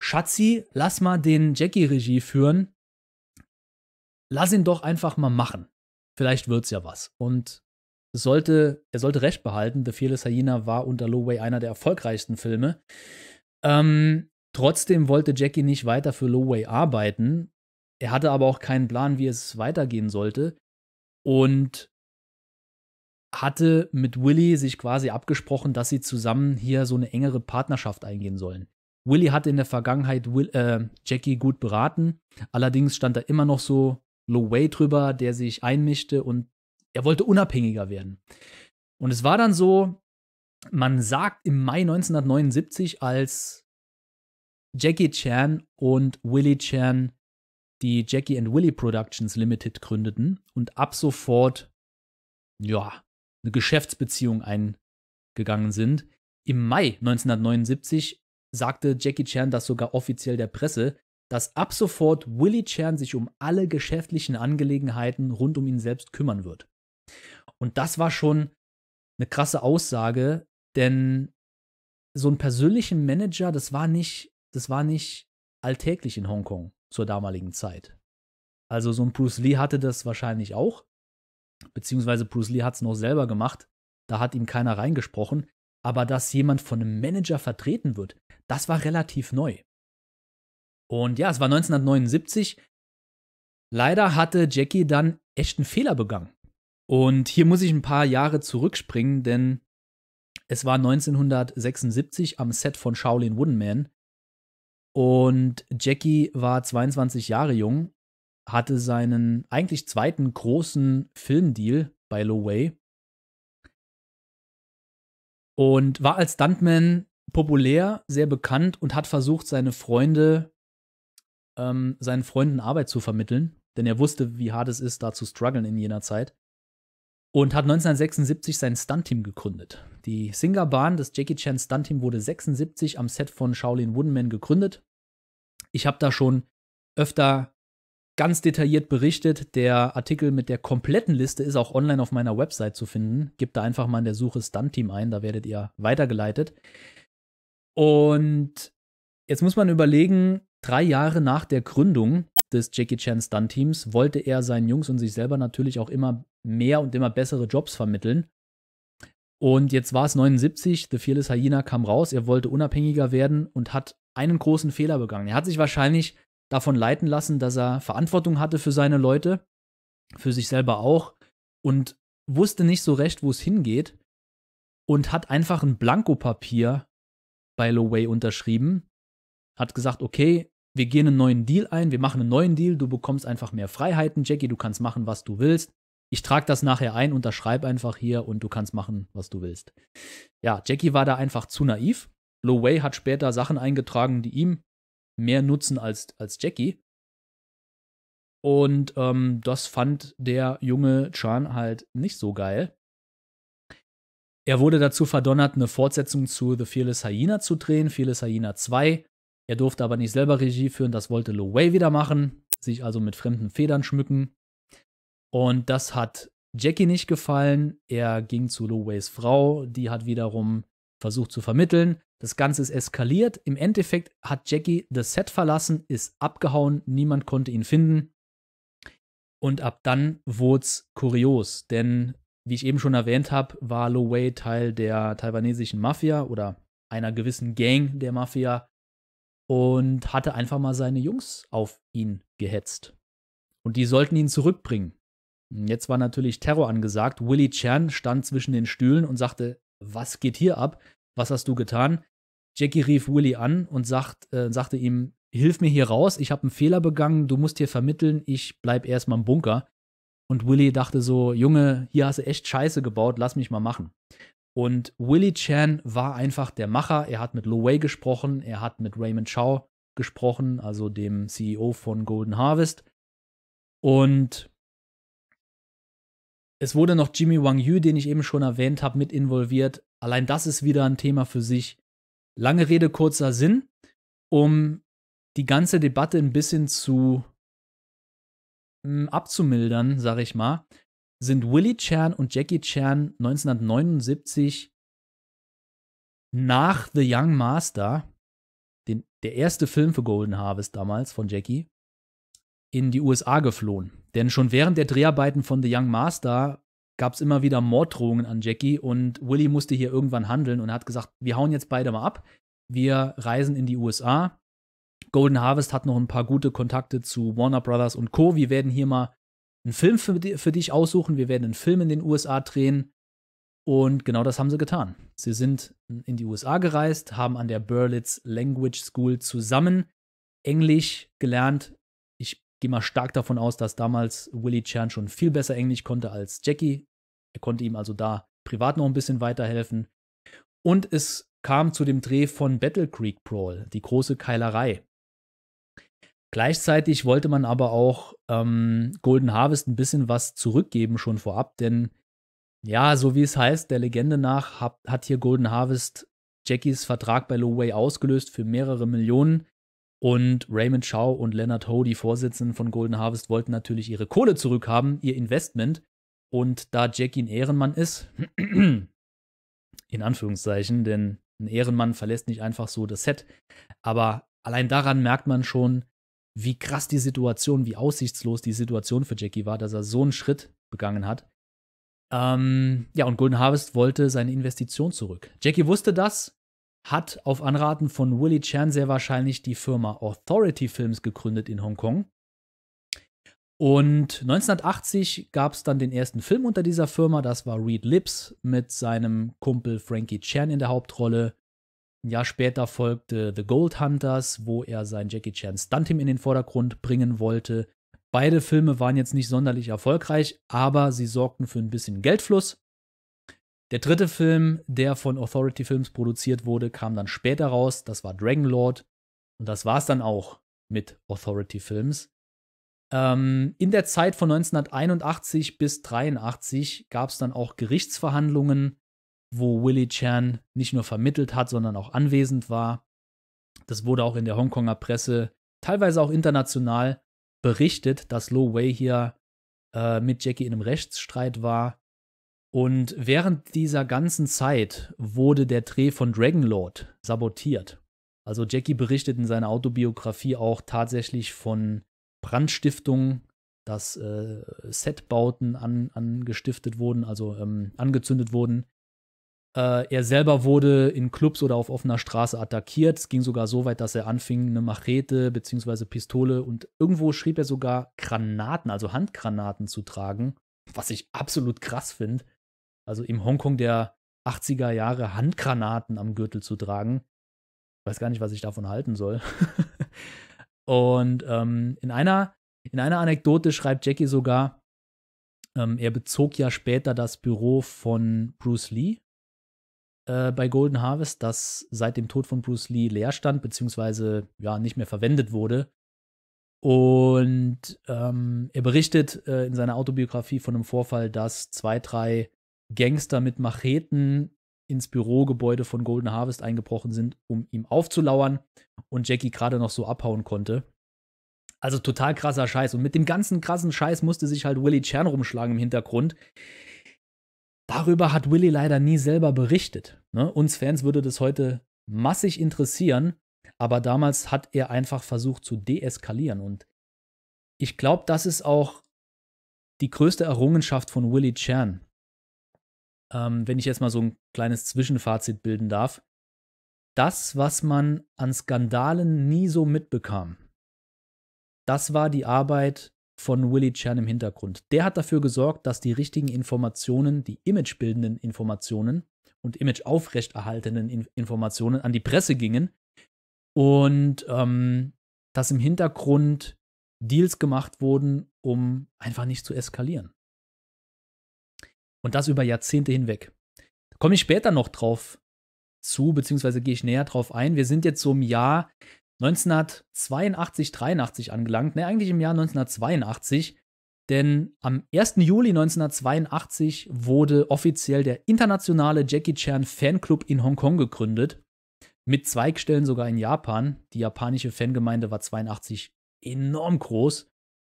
Schatzi, lass mal den Jackie Regie führen lass ihn doch einfach mal machen. Vielleicht wird's ja was. Und sollte, er sollte recht behalten, The Fearless Hyena war unter Low Way einer der erfolgreichsten Filme. Ähm, trotzdem wollte Jackie nicht weiter für Low Way arbeiten. Er hatte aber auch keinen Plan, wie es weitergehen sollte. Und hatte mit Willy sich quasi abgesprochen, dass sie zusammen hier so eine engere Partnerschaft eingehen sollen. Willy hatte in der Vergangenheit Will, äh, Jackie gut beraten, allerdings stand da immer noch so Low Way drüber, der sich einmischte und er wollte unabhängiger werden. Und es war dann so, man sagt im Mai 1979, als Jackie Chan und Willie Chan die Jackie and Willie Productions Limited gründeten und ab sofort, ja, eine Geschäftsbeziehung eingegangen sind. Im Mai 1979 sagte Jackie Chan das sogar offiziell der Presse, dass ab sofort Willy Chern sich um alle geschäftlichen Angelegenheiten rund um ihn selbst kümmern wird. Und das war schon eine krasse Aussage, denn so einen persönlichen Manager, das war nicht, das war nicht alltäglich in Hongkong zur damaligen Zeit. Also so ein Bruce Lee hatte das wahrscheinlich auch, beziehungsweise Bruce Lee hat es noch selber gemacht, da hat ihm keiner reingesprochen, aber dass jemand von einem Manager vertreten wird, das war relativ neu. Und ja, es war 1979. Leider hatte Jackie dann echt einen Fehler begangen. Und hier muss ich ein paar Jahre zurückspringen, denn es war 1976 am Set von Shaolin Woodenman. Und Jackie war 22 Jahre jung, hatte seinen eigentlich zweiten großen Filmdeal bei Low Way und war als Stuntman populär, sehr bekannt und hat versucht, seine Freunde ähm, seinen Freunden Arbeit zu vermitteln, denn er wusste, wie hart es ist, da zu strugglen in jener Zeit. Und hat 1976 sein Stunt-Team gegründet. Die Singerbahn, des Jackie Chan Stunt-Team, wurde 76 am Set von Shaolin Woodman gegründet. Ich habe da schon öfter ganz detailliert berichtet. Der Artikel mit der kompletten Liste ist auch online auf meiner Website zu finden. Gebt da einfach mal in der Suche Stunt-Team ein, da werdet ihr weitergeleitet. Und jetzt muss man überlegen, Drei Jahre nach der Gründung des Jackie Chan Stunt Teams wollte er seinen Jungs und sich selber natürlich auch immer mehr und immer bessere Jobs vermitteln. Und jetzt war es 79, The Fearless Hyena kam raus, er wollte unabhängiger werden und hat einen großen Fehler begangen. Er hat sich wahrscheinlich davon leiten lassen, dass er Verantwortung hatte für seine Leute, für sich selber auch und wusste nicht so recht, wo es hingeht und hat einfach ein Blankopapier bei Loway unterschrieben, hat gesagt, okay, wir gehen einen neuen Deal ein, wir machen einen neuen Deal, du bekommst einfach mehr Freiheiten, Jackie, du kannst machen, was du willst. Ich trage das nachher ein, unterschreib einfach hier und du kannst machen, was du willst. Ja, Jackie war da einfach zu naiv. Lo Wei hat später Sachen eingetragen, die ihm mehr nutzen als, als Jackie. Und ähm, das fand der junge Chan halt nicht so geil. Er wurde dazu verdonnert, eine Fortsetzung zu The Fearless Hyena zu drehen, Fearless Hyena 2. Er durfte aber nicht selber Regie führen, das wollte Lo Wei wieder machen, sich also mit fremden Federn schmücken. Und das hat Jackie nicht gefallen. Er ging zu Lo Weis Frau, die hat wiederum versucht zu vermitteln. Das Ganze ist eskaliert. Im Endeffekt hat Jackie das Set verlassen, ist abgehauen, niemand konnte ihn finden. Und ab dann wurde es kurios, denn wie ich eben schon erwähnt habe, war Lo Wei Teil der taiwanesischen Mafia oder einer gewissen Gang der Mafia und hatte einfach mal seine Jungs auf ihn gehetzt. Und die sollten ihn zurückbringen. Jetzt war natürlich Terror angesagt. Willy Chern stand zwischen den Stühlen und sagte, was geht hier ab? Was hast du getan? Jackie rief Willy an und sagt, äh, sagte ihm, hilf mir hier raus, ich habe einen Fehler begangen, du musst hier vermitteln, ich bleib erstmal im Bunker. Und Willy dachte so, Junge, hier hast du echt Scheiße gebaut, lass mich mal machen. Und Willie Chan war einfach der Macher. Er hat mit Lo Wei gesprochen, er hat mit Raymond Chow gesprochen, also dem CEO von Golden Harvest. Und es wurde noch Jimmy Wang Yu, den ich eben schon erwähnt habe, mit involviert. Allein das ist wieder ein Thema für sich. Lange Rede, kurzer Sinn. Um die ganze Debatte ein bisschen zu mm, abzumildern, sag ich mal, sind Willie Chan und Jackie Chan 1979 nach The Young Master, den, der erste Film für Golden Harvest damals von Jackie, in die USA geflohen. Denn schon während der Dreharbeiten von The Young Master gab es immer wieder Morddrohungen an Jackie und Willie musste hier irgendwann handeln und hat gesagt, wir hauen jetzt beide mal ab, wir reisen in die USA. Golden Harvest hat noch ein paar gute Kontakte zu Warner Brothers und Co. Wir werden hier mal einen Film für, für dich aussuchen, wir werden einen Film in den USA drehen. Und genau das haben sie getan. Sie sind in die USA gereist, haben an der Berlitz Language School zusammen Englisch gelernt. Ich gehe mal stark davon aus, dass damals Willie Chan schon viel besser Englisch konnte als Jackie. Er konnte ihm also da privat noch ein bisschen weiterhelfen. Und es kam zu dem Dreh von Battle Creek Brawl, die große Keilerei. Gleichzeitig wollte man aber auch ähm, Golden Harvest ein bisschen was zurückgeben schon vorab, denn ja, so wie es heißt, der Legende nach hab, hat hier Golden Harvest Jackies Vertrag bei Low Way ausgelöst für mehrere Millionen. Und Raymond Chow und Leonard Ho, die Vorsitzenden von Golden Harvest, wollten natürlich ihre Kohle zurückhaben, ihr Investment. Und da Jackie ein Ehrenmann ist, in Anführungszeichen, denn ein Ehrenmann verlässt nicht einfach so das Set, aber allein daran merkt man schon, wie krass die Situation, wie aussichtslos die Situation für Jackie war, dass er so einen Schritt begangen hat. Ähm, ja, und Golden Harvest wollte seine Investition zurück. Jackie wusste das, hat auf Anraten von Willie Chan sehr wahrscheinlich die Firma Authority Films gegründet in Hongkong. Und 1980 gab es dann den ersten Film unter dieser Firma, das war Reed Lips mit seinem Kumpel Frankie Chan in der Hauptrolle. Ein Jahr später folgte The Gold Hunters, wo er sein Jackie Chan Stuntteam in den Vordergrund bringen wollte. Beide Filme waren jetzt nicht sonderlich erfolgreich, aber sie sorgten für ein bisschen Geldfluss. Der dritte Film, der von Authority Films produziert wurde, kam dann später raus. Das war Dragon Lord. Und das war es dann auch mit Authority Films. Ähm, in der Zeit von 1981 bis 1983 gab es dann auch Gerichtsverhandlungen wo Willy Chan nicht nur vermittelt hat, sondern auch anwesend war. Das wurde auch in der Hongkonger Presse, teilweise auch international, berichtet, dass Lo Wei hier äh, mit Jackie in einem Rechtsstreit war. Und während dieser ganzen Zeit wurde der Dreh von Dragonlord sabotiert. Also Jackie berichtet in seiner Autobiografie auch tatsächlich von Brandstiftungen, dass äh, Setbauten an, angestiftet wurden, also ähm, angezündet wurden, äh, er selber wurde in Clubs oder auf offener Straße attackiert. Es ging sogar so weit, dass er anfing, eine Machete bzw. Pistole und irgendwo schrieb er sogar Granaten, also Handgranaten zu tragen, was ich absolut krass finde. Also im Hongkong der 80er Jahre Handgranaten am Gürtel zu tragen. Ich weiß gar nicht, was ich davon halten soll. und ähm, in, einer, in einer Anekdote schreibt Jackie sogar, ähm, er bezog ja später das Büro von Bruce Lee, äh, bei Golden Harvest, das seit dem Tod von Bruce Lee leer stand, beziehungsweise ja nicht mehr verwendet wurde. Und ähm, er berichtet äh, in seiner Autobiografie von einem Vorfall, dass zwei, drei Gangster mit Macheten ins Bürogebäude von Golden Harvest eingebrochen sind, um ihm aufzulauern und Jackie gerade noch so abhauen konnte. Also total krasser Scheiß. Und mit dem ganzen krassen Scheiß musste sich halt Willy Chern rumschlagen im Hintergrund, Darüber hat Willy leider nie selber berichtet. Ne? Uns Fans würde das heute massig interessieren, aber damals hat er einfach versucht zu deeskalieren und ich glaube, das ist auch die größte Errungenschaft von Willy Chan. Ähm, wenn ich jetzt mal so ein kleines Zwischenfazit bilden darf. Das, was man an Skandalen nie so mitbekam, das war die Arbeit von Willy Chan im Hintergrund. Der hat dafür gesorgt, dass die richtigen Informationen, die imagebildenden Informationen und imageaufrechterhaltenden In Informationen an die Presse gingen und ähm, dass im Hintergrund Deals gemacht wurden, um einfach nicht zu eskalieren. Und das über Jahrzehnte hinweg. Da komme ich später noch drauf zu, beziehungsweise gehe ich näher drauf ein. Wir sind jetzt so im Jahr 1982, 83 angelangt, ne, eigentlich im Jahr 1982, denn am 1. Juli 1982 wurde offiziell der internationale Jackie Chan Fanclub in Hongkong gegründet, mit Zweigstellen sogar in Japan. Die japanische Fangemeinde war 82 enorm groß.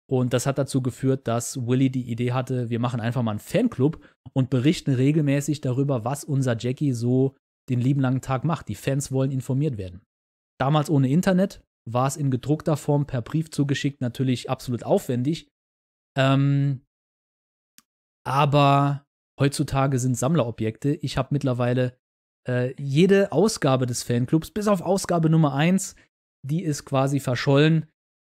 Und das hat dazu geführt, dass Willy die Idee hatte, wir machen einfach mal einen Fanclub und berichten regelmäßig darüber, was unser Jackie so den lieben langen Tag macht. Die Fans wollen informiert werden. Damals ohne Internet war es in gedruckter Form per Brief zugeschickt natürlich absolut aufwendig. Ähm, aber heutzutage sind Sammlerobjekte. Ich habe mittlerweile äh, jede Ausgabe des Fanclubs, bis auf Ausgabe Nummer 1, die ist quasi verschollen.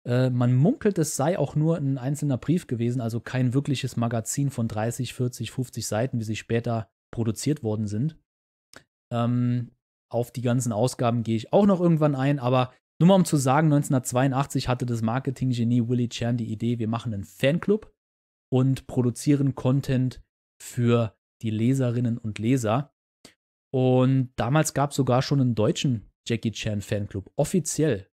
Äh, man munkelt, es sei auch nur ein einzelner Brief gewesen, also kein wirkliches Magazin von 30, 40, 50 Seiten, wie sie später produziert worden sind. Ähm, auf die ganzen Ausgaben gehe ich auch noch irgendwann ein, aber nur mal um zu sagen, 1982 hatte das Marketinggenie Willy Chan die Idee, wir machen einen Fanclub und produzieren Content für die Leserinnen und Leser. Und damals gab es sogar schon einen deutschen Jackie Chan Fanclub, offiziell.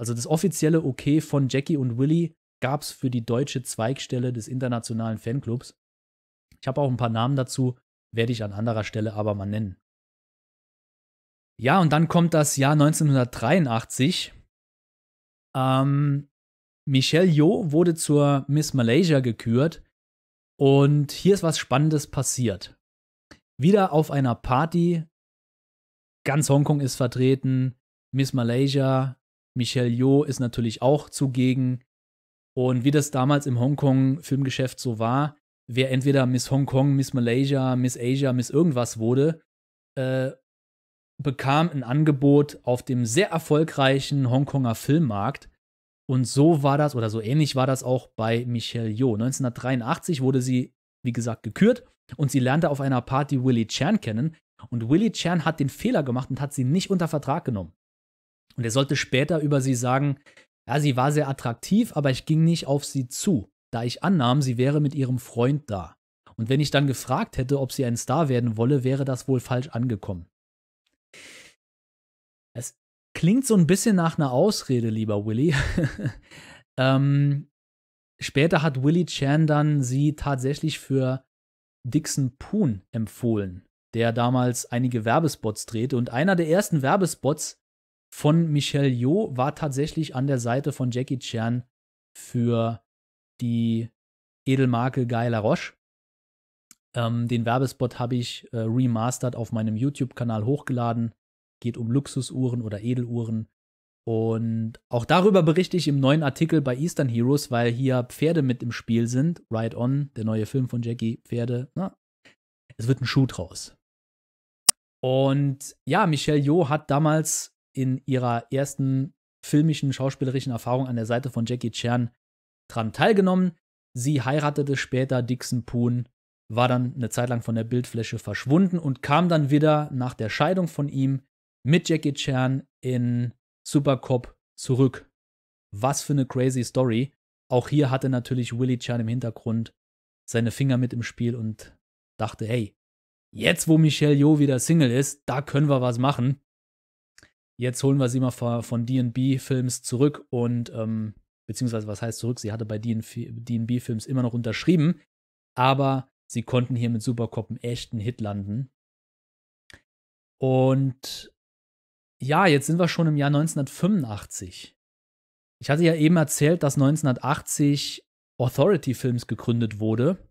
Also das offizielle Okay von Jackie und Willy gab es für die deutsche Zweigstelle des internationalen Fanclubs. Ich habe auch ein paar Namen dazu, werde ich an anderer Stelle aber mal nennen. Ja, und dann kommt das Jahr 1983. Ähm, Michelle Yeoh wurde zur Miss Malaysia gekürt und hier ist was Spannendes passiert. Wieder auf einer Party, ganz Hongkong ist vertreten, Miss Malaysia, Michelle Yeoh ist natürlich auch zugegen. Und wie das damals im Hongkong-Filmgeschäft so war, wer entweder Miss Hongkong, Miss Malaysia, Miss Asia, Miss irgendwas wurde, äh, bekam ein Angebot auf dem sehr erfolgreichen Hongkonger Filmmarkt. Und so war das, oder so ähnlich war das auch bei Michelle Yeoh. 1983 wurde sie, wie gesagt, gekürt und sie lernte auf einer Party Willie Chan kennen. Und Willie Chan hat den Fehler gemacht und hat sie nicht unter Vertrag genommen. Und er sollte später über sie sagen, ja, sie war sehr attraktiv, aber ich ging nicht auf sie zu, da ich annahm, sie wäre mit ihrem Freund da. Und wenn ich dann gefragt hätte, ob sie ein Star werden wolle, wäre das wohl falsch angekommen. Es klingt so ein bisschen nach einer Ausrede, lieber Willy. ähm, später hat Willy Chan dann sie tatsächlich für Dixon Poon empfohlen, der damals einige Werbespots drehte. Und einer der ersten Werbespots von Michelle Jo war tatsächlich an der Seite von Jackie Chan für die Edelmarke Guy La Roche. Ähm, den Werbespot habe ich äh, remastered auf meinem YouTube-Kanal hochgeladen. Geht um Luxusuhren oder Edeluhren. Und auch darüber berichte ich im neuen Artikel bei Eastern Heroes, weil hier Pferde mit im Spiel sind. Ride On, der neue Film von Jackie, Pferde. Na, es wird ein Schuh draus. Und ja, Michelle Yeoh hat damals in ihrer ersten filmischen, schauspielerischen Erfahrung an der Seite von Jackie Chan dran teilgenommen. Sie heiratete später Dixon Poon, war dann eine Zeit lang von der Bildfläche verschwunden und kam dann wieder nach der Scheidung von ihm mit Jackie Chan in Supercop zurück. Was für eine crazy Story. Auch hier hatte natürlich Willie Chan im Hintergrund seine Finger mit im Spiel und dachte, hey, jetzt wo Michelle Yeoh wieder Single ist, da können wir was machen. Jetzt holen wir sie mal von D&B-Films zurück und, ähm, beziehungsweise was heißt zurück, sie hatte bei D&B-Films immer noch unterschrieben, aber sie konnten hier mit Supercop einen echten Hit landen. Und ja, jetzt sind wir schon im Jahr 1985. Ich hatte ja eben erzählt, dass 1980 Authority Films gegründet wurde.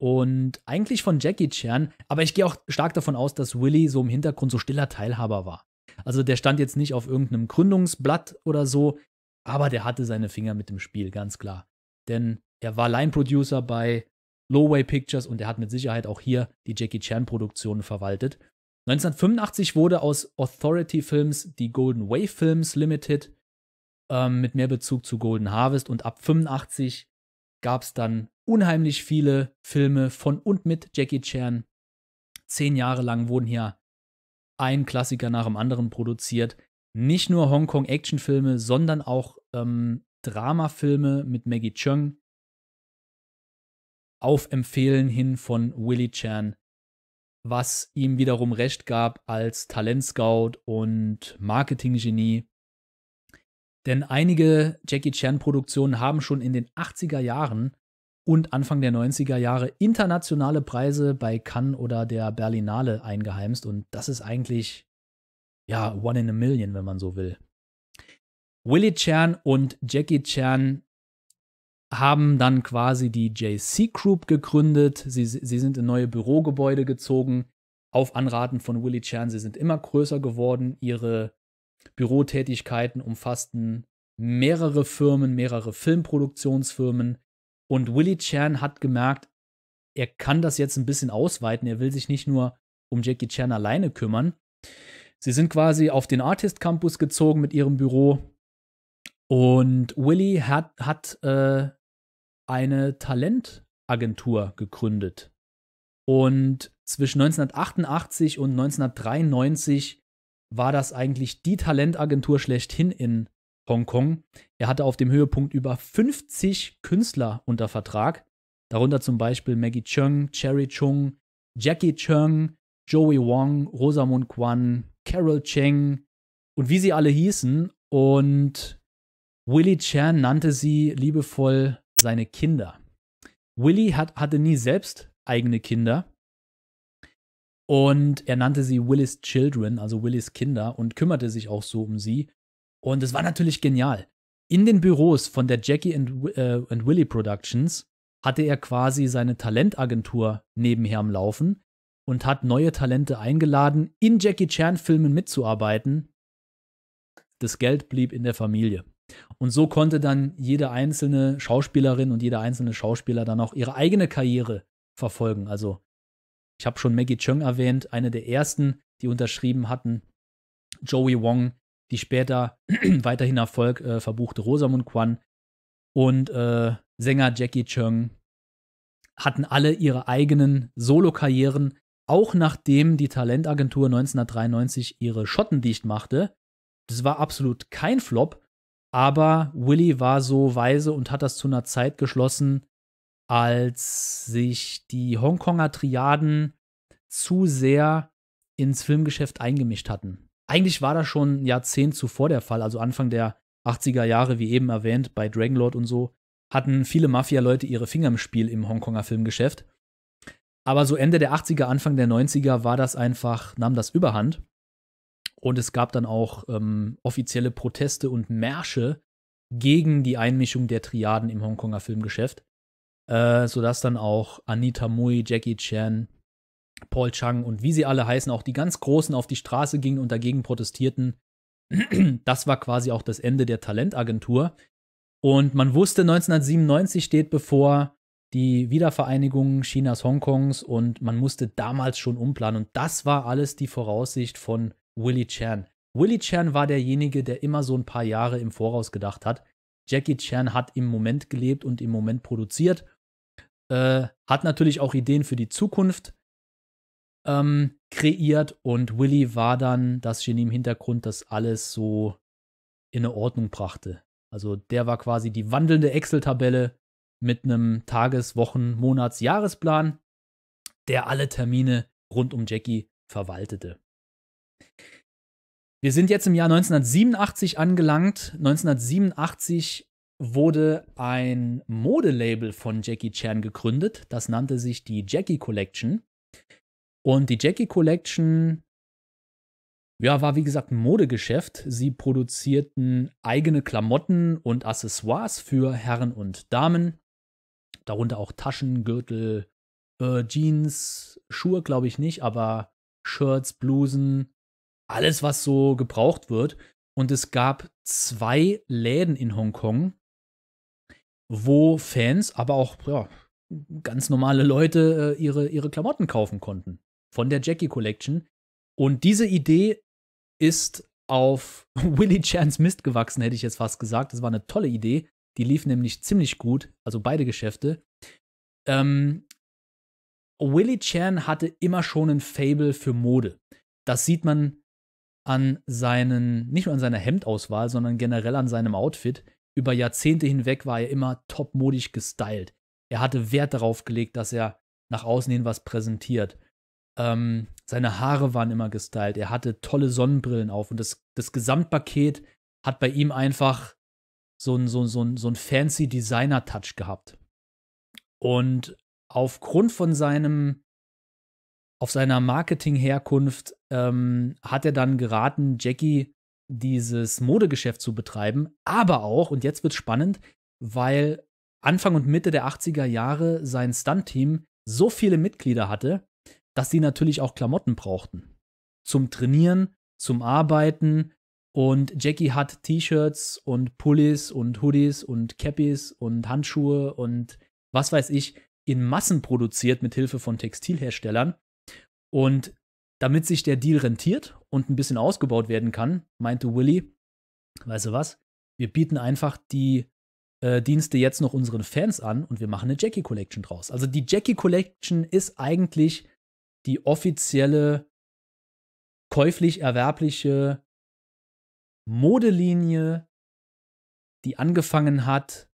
Und eigentlich von Jackie Chan, aber ich gehe auch stark davon aus, dass Willy so im Hintergrund so stiller Teilhaber war. Also der stand jetzt nicht auf irgendeinem Gründungsblatt oder so, aber der hatte seine Finger mit dem Spiel, ganz klar. Denn er war Line-Producer bei Loway Pictures und er hat mit Sicherheit auch hier die Jackie Chan-Produktionen verwaltet. 1985 wurde aus Authority Films die Golden Wave Films Limited ähm, mit mehr Bezug zu Golden Harvest und ab 85 gab es dann unheimlich viele Filme von und mit Jackie Chan. Zehn Jahre lang wurden hier ein Klassiker nach dem anderen produziert. Nicht nur Hongkong-Actionfilme, sondern auch ähm, Dramafilme mit Maggie Chung, auf Empfehlen hin von Willy Chan, was ihm wiederum recht gab als Talentscout und Marketinggenie. Denn einige Jackie Chan-Produktionen haben schon in den 80er Jahren und Anfang der 90er Jahre internationale Preise bei Cannes oder der Berlinale eingeheimst. Und das ist eigentlich, ja, one in a million, wenn man so will. Willy Chan und Jackie Chan haben dann quasi die JC Group gegründet. Sie, sie sind in neue Bürogebäude gezogen, auf Anraten von Willy Chan. Sie sind immer größer geworden. Ihre Bürotätigkeiten umfassten mehrere Firmen, mehrere Filmproduktionsfirmen. Und Willy Chan hat gemerkt, er kann das jetzt ein bisschen ausweiten. Er will sich nicht nur um Jackie Chan alleine kümmern. Sie sind quasi auf den Artist Campus gezogen mit ihrem Büro. Und Willy hat, hat äh, eine Talentagentur gegründet. Und zwischen 1988 und 1993 war das eigentlich die Talentagentur schlechthin in Hongkong. Er hatte auf dem Höhepunkt über 50 Künstler unter Vertrag, darunter zum Beispiel Maggie Chung, Cherry Chung, Jackie Chung, Joey Wong, Rosamund Kwan, Carol Cheng und wie sie alle hießen. Und Willie Chan nannte sie liebevoll seine Kinder. Willy hat, hatte nie selbst eigene Kinder. Und er nannte sie Willis Children, also Willis Kinder, und kümmerte sich auch so um sie. Und es war natürlich genial. In den Büros von der Jackie and, äh, and Willy Productions hatte er quasi seine Talentagentur nebenher am Laufen und hat neue Talente eingeladen, in Jackie Chan-Filmen mitzuarbeiten. Das Geld blieb in der Familie. Und so konnte dann jede einzelne Schauspielerin und jeder einzelne Schauspieler dann auch ihre eigene Karriere verfolgen. Also ich habe schon Maggie Chung erwähnt, eine der ersten, die unterschrieben hatten. Joey Wong, die später weiterhin Erfolg äh, verbuchte Rosamund Kwan und äh, Sänger Jackie Chung hatten alle ihre eigenen Solokarrieren, auch nachdem die Talentagentur 1993 ihre Schotten dicht machte. Das war absolut kein Flop, aber Willy war so weise und hat das zu einer Zeit geschlossen, als sich die Hongkonger Triaden zu sehr ins Filmgeschäft eingemischt hatten. Eigentlich war das schon ein Jahrzehnt zuvor der Fall, also Anfang der 80er Jahre, wie eben erwähnt, bei Dragonlord und so, hatten viele Mafia-Leute ihre Finger im Spiel im Hongkonger Filmgeschäft. Aber so Ende der 80er, Anfang der 90er war das einfach, nahm das überhand. Und es gab dann auch ähm, offizielle Proteste und Märsche gegen die Einmischung der Triaden im Hongkonger Filmgeschäft, äh, sodass dann auch Anita Mui, Jackie Chan, Paul Chang und wie sie alle heißen, auch die ganz Großen auf die Straße gingen und dagegen protestierten. Das war quasi auch das Ende der Talentagentur. Und man wusste, 1997 steht bevor die Wiedervereinigung Chinas Hongkongs und man musste damals schon umplanen. Und das war alles die Voraussicht von Willie Chan. Willie Chan war derjenige, der immer so ein paar Jahre im Voraus gedacht hat. Jackie Chan hat im Moment gelebt und im Moment produziert. Äh, hat natürlich auch Ideen für die Zukunft ähm, kreiert und Willie war dann das Genie im Hintergrund, das alles so in Ordnung brachte. Also der war quasi die wandelnde Excel-Tabelle mit einem Tages-, Wochen-, Monats-, Jahresplan, der alle Termine rund um Jackie verwaltete. Wir sind jetzt im Jahr 1987 angelangt. 1987 wurde ein Modelabel von Jackie Chan gegründet. Das nannte sich die Jackie Collection. Und die Jackie Collection, ja, war wie gesagt ein Modegeschäft. Sie produzierten eigene Klamotten und Accessoires für Herren und Damen. Darunter auch Taschen, Gürtel, äh, Jeans, Schuhe, glaube ich nicht, aber Shirts, Blusen, alles, was so gebraucht wird. Und es gab zwei Läden in Hongkong, wo Fans, aber auch ja, ganz normale Leute äh, ihre, ihre Klamotten kaufen konnten von der Jackie Collection. Und diese Idee ist auf Willy Chans Mist gewachsen, hätte ich jetzt fast gesagt. Das war eine tolle Idee. Die lief nämlich ziemlich gut, also beide Geschäfte. Ähm, Willy Chan hatte immer schon ein Fable für Mode. Das sieht man an seinen, nicht nur an seiner Hemdauswahl, sondern generell an seinem Outfit. Über Jahrzehnte hinweg war er immer topmodisch gestylt. Er hatte Wert darauf gelegt, dass er nach außen hin was präsentiert. Ähm, seine Haare waren immer gestylt. Er hatte tolle Sonnenbrillen auf. Und das, das Gesamtpaket hat bei ihm einfach so einen so, so, so ein fancy Designer-Touch gehabt. Und aufgrund von seinem auf seiner Marketingherkunft ähm, hat er dann geraten, Jackie dieses Modegeschäft zu betreiben, aber auch, und jetzt wird es spannend, weil Anfang und Mitte der 80er Jahre sein Stunt-Team so viele Mitglieder hatte, dass sie natürlich auch Klamotten brauchten. Zum Trainieren, zum Arbeiten. Und Jackie hat T-Shirts und Pullis und Hoodies und Cappies und Handschuhe und was weiß ich in Massen produziert mit Hilfe von Textilherstellern. Und damit sich der Deal rentiert und ein bisschen ausgebaut werden kann, meinte Willy, weißt du was, wir bieten einfach die äh, Dienste jetzt noch unseren Fans an und wir machen eine Jackie Collection draus. Also die Jackie Collection ist eigentlich die offizielle käuflich erwerbliche Modelinie, die angefangen hat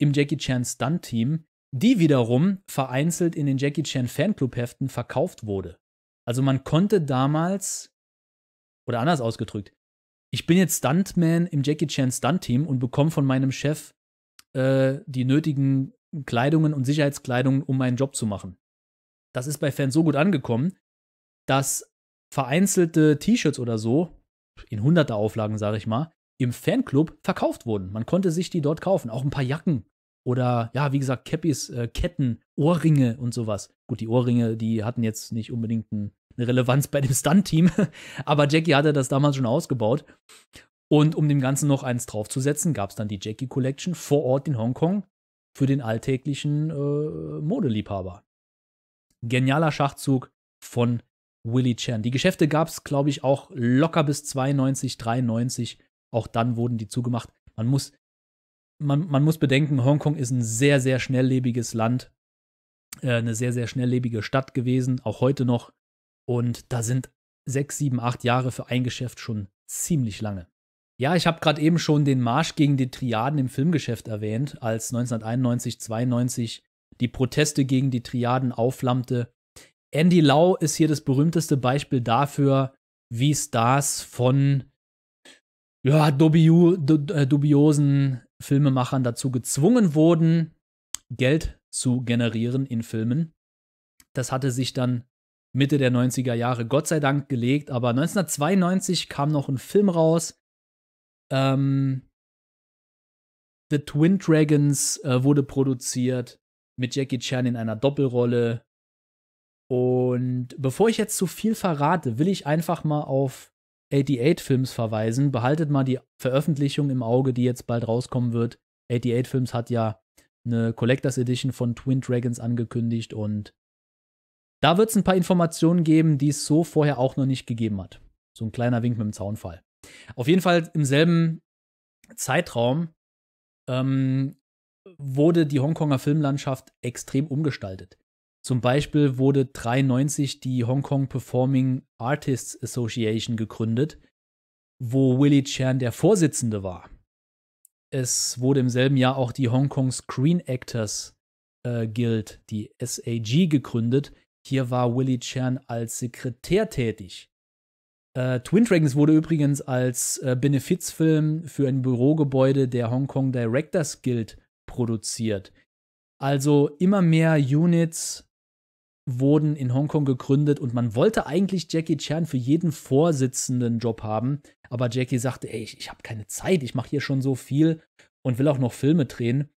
im Jackie Chan Stunt Team die wiederum vereinzelt in den Jackie Chan Fanclub-Heften verkauft wurde. Also man konnte damals, oder anders ausgedrückt, ich bin jetzt Stuntman im Jackie Chan Stunt-Team und bekomme von meinem Chef äh, die nötigen Kleidungen und Sicherheitskleidungen, um meinen Job zu machen. Das ist bei Fans so gut angekommen, dass vereinzelte T-Shirts oder so, in hunderter Auflagen sage ich mal, im Fanclub verkauft wurden. Man konnte sich die dort kaufen. Auch ein paar Jacken oder ja, wie gesagt, Cappies, äh, Ketten, Ohrringe und sowas. Gut, die Ohrringe, die hatten jetzt nicht unbedingt ein, eine Relevanz bei dem Stunt-Team, aber Jackie hatte das damals schon ausgebaut. Und um dem Ganzen noch eins draufzusetzen, gab es dann die Jackie Collection vor Ort in Hongkong für den alltäglichen äh, Modeliebhaber. Genialer Schachzug von Willy Chan. Die Geschäfte gab es, glaube ich, auch locker bis 92, 93. Auch dann wurden die zugemacht. Man muss man, man muss bedenken, Hongkong ist ein sehr, sehr schnelllebiges Land, äh, eine sehr, sehr schnelllebige Stadt gewesen, auch heute noch. Und da sind sechs, sieben, acht Jahre für ein Geschäft schon ziemlich lange. Ja, ich habe gerade eben schon den Marsch gegen die Triaden im Filmgeschäft erwähnt, als 1991, 92 die Proteste gegen die Triaden aufflammte. Andy Lau ist hier das berühmteste Beispiel dafür, wie Stars von ja, äh, dubiosen Filmemachern dazu gezwungen wurden, Geld zu generieren in Filmen. Das hatte sich dann Mitte der 90er Jahre Gott sei Dank gelegt, aber 1992 kam noch ein Film raus. Ähm, The Twin Dragons äh, wurde produziert mit Jackie Chan in einer Doppelrolle. Und bevor ich jetzt zu viel verrate, will ich einfach mal auf 88-Films verweisen. Behaltet mal die Veröffentlichung im Auge, die jetzt bald rauskommen wird. 88-Films hat ja eine Collectors Edition von Twin Dragons angekündigt und da wird es ein paar Informationen geben, die es so vorher auch noch nicht gegeben hat. So ein kleiner Wink mit dem Zaunfall. Auf jeden Fall im selben Zeitraum ähm, wurde die Hongkonger Filmlandschaft extrem umgestaltet. Zum Beispiel wurde 1993 die Hong Kong Performing Artists Association gegründet, wo Willie Chan der Vorsitzende war. Es wurde im selben Jahr auch die Hong Kong Screen Actors äh, Guild, die SAG, gegründet. Hier war Willie Chan als Sekretär tätig. Äh, Twin Dragons wurde übrigens als äh, Benefizfilm für ein Bürogebäude der Hong Kong Directors Guild produziert. Also immer mehr Units wurden in Hongkong gegründet und man wollte eigentlich Jackie Chan für jeden Vorsitzenden Job haben, aber Jackie sagte, ey, ich, ich habe keine Zeit, ich mache hier schon so viel und will auch noch Filme drehen.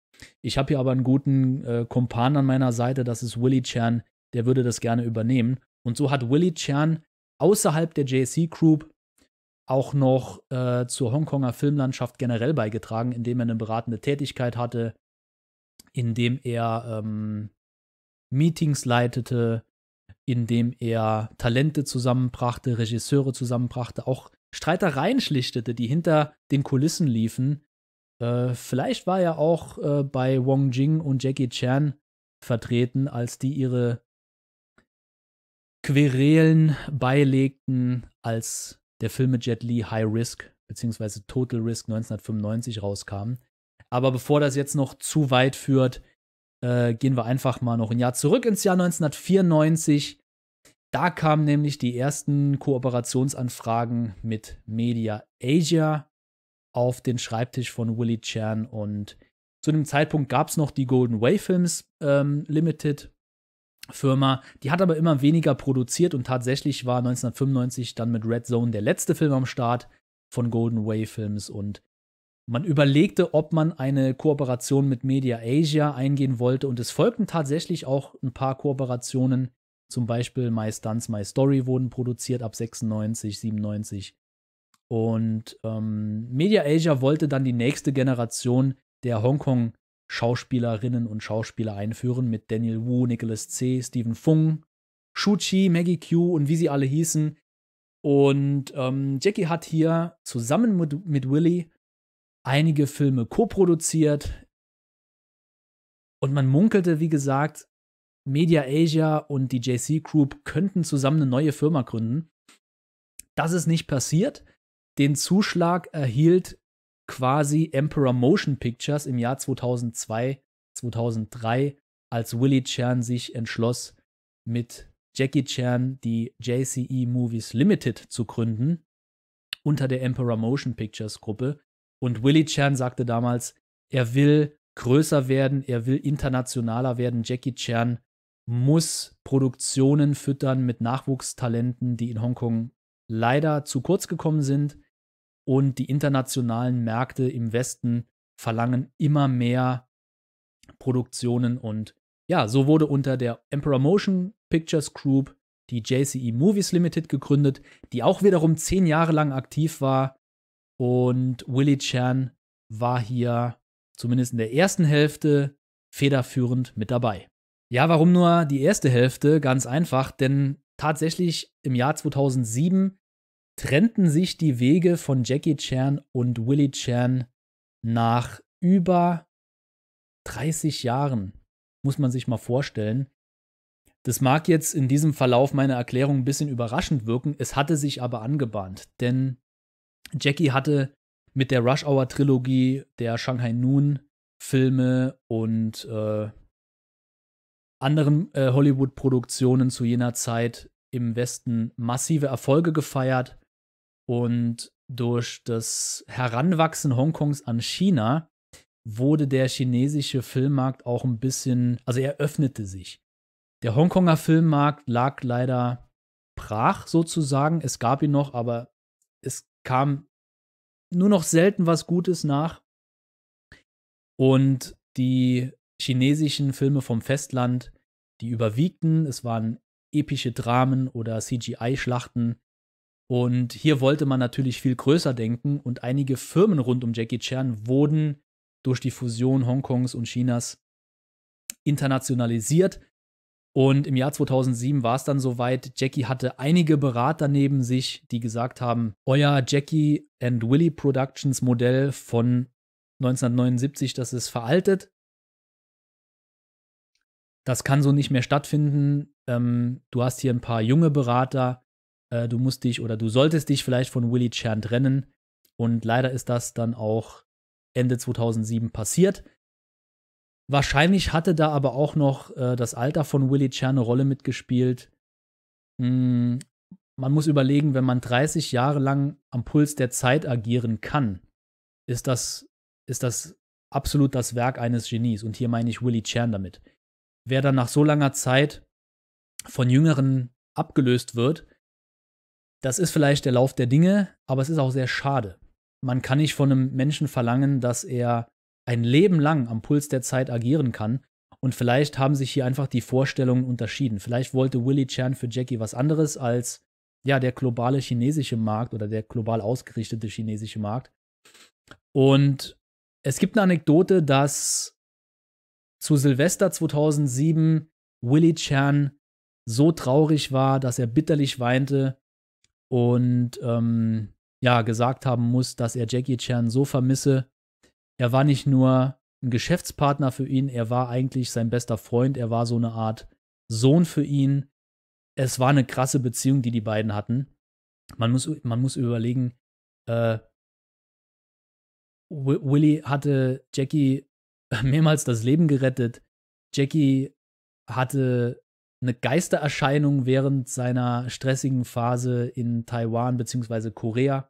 Ich habe hier aber einen guten äh, Kumpan an meiner Seite, das ist Willie Chan, der würde das gerne übernehmen. Und so hat Willie Chan außerhalb der JC Group auch noch äh, zur Hongkonger Filmlandschaft generell beigetragen, indem er eine beratende Tätigkeit hatte, indem er ähm, Meetings leitete, indem er Talente zusammenbrachte, Regisseure zusammenbrachte, auch Streitereien schlichtete, die hinter den Kulissen liefen. Äh, vielleicht war er auch äh, bei Wong Jing und Jackie Chan vertreten, als die ihre Querelen beilegten, als der Film mit Jet Li High Risk bzw. Total Risk 1995 rauskam. Aber bevor das jetzt noch zu weit führt, äh, gehen wir einfach mal noch ein Jahr zurück ins Jahr 1994. Da kamen nämlich die ersten Kooperationsanfragen mit Media Asia auf den Schreibtisch von Willy Chan und zu dem Zeitpunkt gab es noch die Golden Way Films ähm, Limited Firma, die hat aber immer weniger produziert und tatsächlich war 1995 dann mit Red Zone der letzte Film am Start von Golden Way Films und man überlegte, ob man eine Kooperation mit Media Asia eingehen wollte und es folgten tatsächlich auch ein paar Kooperationen. Zum Beispiel My Stunts, My Story wurden produziert ab 96, 97. Und ähm, Media Asia wollte dann die nächste Generation der Hongkong-Schauspielerinnen und Schauspieler einführen mit Daniel Wu, Nicholas C., Stephen Fung, Shu Chi, Maggie Q und wie sie alle hießen. Und ähm, Jackie hat hier zusammen mit, mit Willy einige Filme co-produziert. Und man munkelte, wie gesagt, Media Asia und die JC Group könnten zusammen eine neue Firma gründen. Das ist nicht passiert. Den Zuschlag erhielt quasi Emperor Motion Pictures im Jahr 2002, 2003, als Willie Chan sich entschloss, mit Jackie Chan die JCE Movies Limited zu gründen, unter der Emperor Motion Pictures Gruppe, und Willie Chan sagte damals, er will größer werden, er will internationaler werden. Jackie Chan muss Produktionen füttern mit Nachwuchstalenten, die in Hongkong leider zu kurz gekommen sind. Und die internationalen Märkte im Westen verlangen immer mehr Produktionen. Und ja, so wurde unter der Emperor Motion Pictures Group die JCE Movies Limited gegründet, die auch wiederum zehn Jahre lang aktiv war und Willy Chan war hier zumindest in der ersten Hälfte federführend mit dabei. Ja, warum nur die erste Hälfte? Ganz einfach, denn tatsächlich im Jahr 2007 trennten sich die Wege von Jackie Chan und Willy Chan nach über 30 Jahren. Muss man sich mal vorstellen. Das mag jetzt in diesem Verlauf meiner Erklärung ein bisschen überraschend wirken, es hatte sich aber angebahnt, denn Jackie hatte mit der Rush Hour Trilogie der Shanghai Noon Filme und äh, anderen äh, Hollywood-Produktionen zu jener Zeit im Westen massive Erfolge gefeiert und durch das Heranwachsen Hongkongs an China wurde der chinesische Filmmarkt auch ein bisschen, also er öffnete sich. Der Hongkonger Filmmarkt lag leider brach sozusagen. Es gab ihn noch, aber es kam nur noch selten was Gutes nach. Und die chinesischen Filme vom Festland, die überwiegten. Es waren epische Dramen oder CGI-Schlachten. Und hier wollte man natürlich viel größer denken und einige Firmen rund um Jackie Chan wurden durch die Fusion Hongkongs und Chinas internationalisiert und im Jahr 2007 war es dann soweit. Jackie hatte einige Berater neben sich, die gesagt haben, euer Jackie and Willy Productions Modell von 1979, das ist veraltet. Das kann so nicht mehr stattfinden. Ähm, du hast hier ein paar junge Berater. Äh, du musst dich oder du solltest dich vielleicht von Willy Chan trennen. Und leider ist das dann auch Ende 2007 passiert. Wahrscheinlich hatte da aber auch noch äh, das Alter von Willy Chan eine Rolle mitgespielt. Mm, man muss überlegen, wenn man 30 Jahre lang am Puls der Zeit agieren kann, ist das, ist das absolut das Werk eines Genies. Und hier meine ich Willy Chan damit. Wer dann nach so langer Zeit von Jüngeren abgelöst wird, das ist vielleicht der Lauf der Dinge, aber es ist auch sehr schade. Man kann nicht von einem Menschen verlangen, dass er ein Leben lang am Puls der Zeit agieren kann. Und vielleicht haben sich hier einfach die Vorstellungen unterschieden. Vielleicht wollte Willy Chan für Jackie was anderes als ja, der globale chinesische Markt oder der global ausgerichtete chinesische Markt. Und es gibt eine Anekdote, dass zu Silvester 2007 Willy Chan so traurig war, dass er bitterlich weinte und ähm, ja, gesagt haben muss, dass er Jackie Chan so vermisse er war nicht nur ein Geschäftspartner für ihn, er war eigentlich sein bester Freund, er war so eine Art Sohn für ihn. Es war eine krasse Beziehung, die die beiden hatten. Man muss, man muss überlegen, äh, Willy hatte Jackie mehrmals das Leben gerettet. Jackie hatte eine Geistererscheinung während seiner stressigen Phase in Taiwan bzw. Korea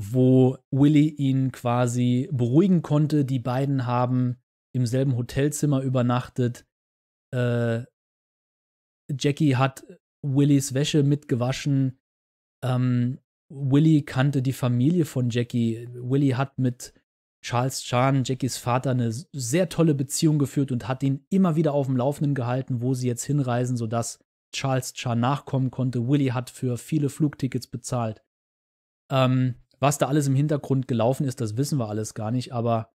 wo Willy ihn quasi beruhigen konnte. Die beiden haben im selben Hotelzimmer übernachtet. Äh, Jackie hat Willys Wäsche mitgewaschen. Ähm, Willy kannte die Familie von Jackie. Willy hat mit Charles Chan, Jackies Vater, eine sehr tolle Beziehung geführt und hat ihn immer wieder auf dem Laufenden gehalten, wo sie jetzt hinreisen, sodass Charles Chan nachkommen konnte. Willy hat für viele Flugtickets bezahlt. Ähm, was da alles im Hintergrund gelaufen ist, das wissen wir alles gar nicht, aber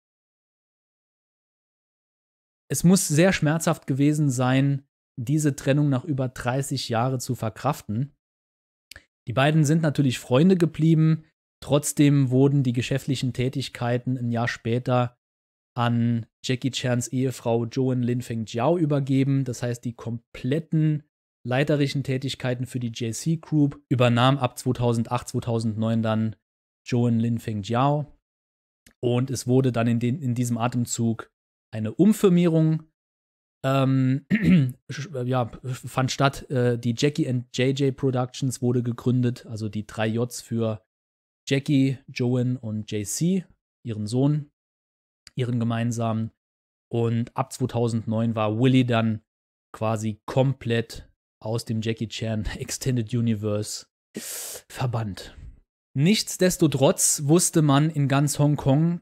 es muss sehr schmerzhaft gewesen sein, diese Trennung nach über 30 Jahren zu verkraften. Die beiden sind natürlich Freunde geblieben, trotzdem wurden die geschäftlichen Tätigkeiten ein Jahr später an Jackie Chans Ehefrau Joan Lin Feng Jiao übergeben. Das heißt, die kompletten leiterischen Tätigkeiten für die JC Group übernahm ab 2008, 2009 dann Joan Linfeng Jiao. Und es wurde dann in, den, in diesem Atemzug eine Umfirmierung ähm, äh, ja, fand statt. Äh, die Jackie and JJ Productions wurde gegründet, also die drei Js für Jackie, Joan und JC, ihren Sohn, ihren gemeinsamen. Und ab 2009 war Willy dann quasi komplett aus dem Jackie Chan Extended Universe verbannt. Nichtsdestotrotz wusste man in ganz Hongkong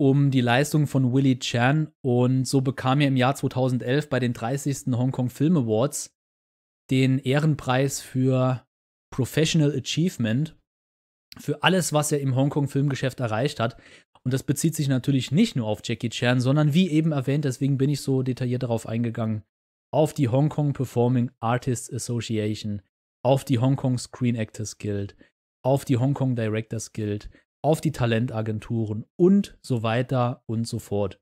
um die Leistung von Willy Chan und so bekam er im Jahr 2011 bei den 30. Hongkong Film Awards den Ehrenpreis für Professional Achievement für alles, was er im Hongkong Filmgeschäft erreicht hat. Und das bezieht sich natürlich nicht nur auf Jackie Chan, sondern wie eben erwähnt, deswegen bin ich so detailliert darauf eingegangen, auf die Hongkong Performing Artists Association, auf die Hongkong Screen Actors Guild, auf die Hong Kong Directors Guild, auf die Talentagenturen und so weiter und so fort.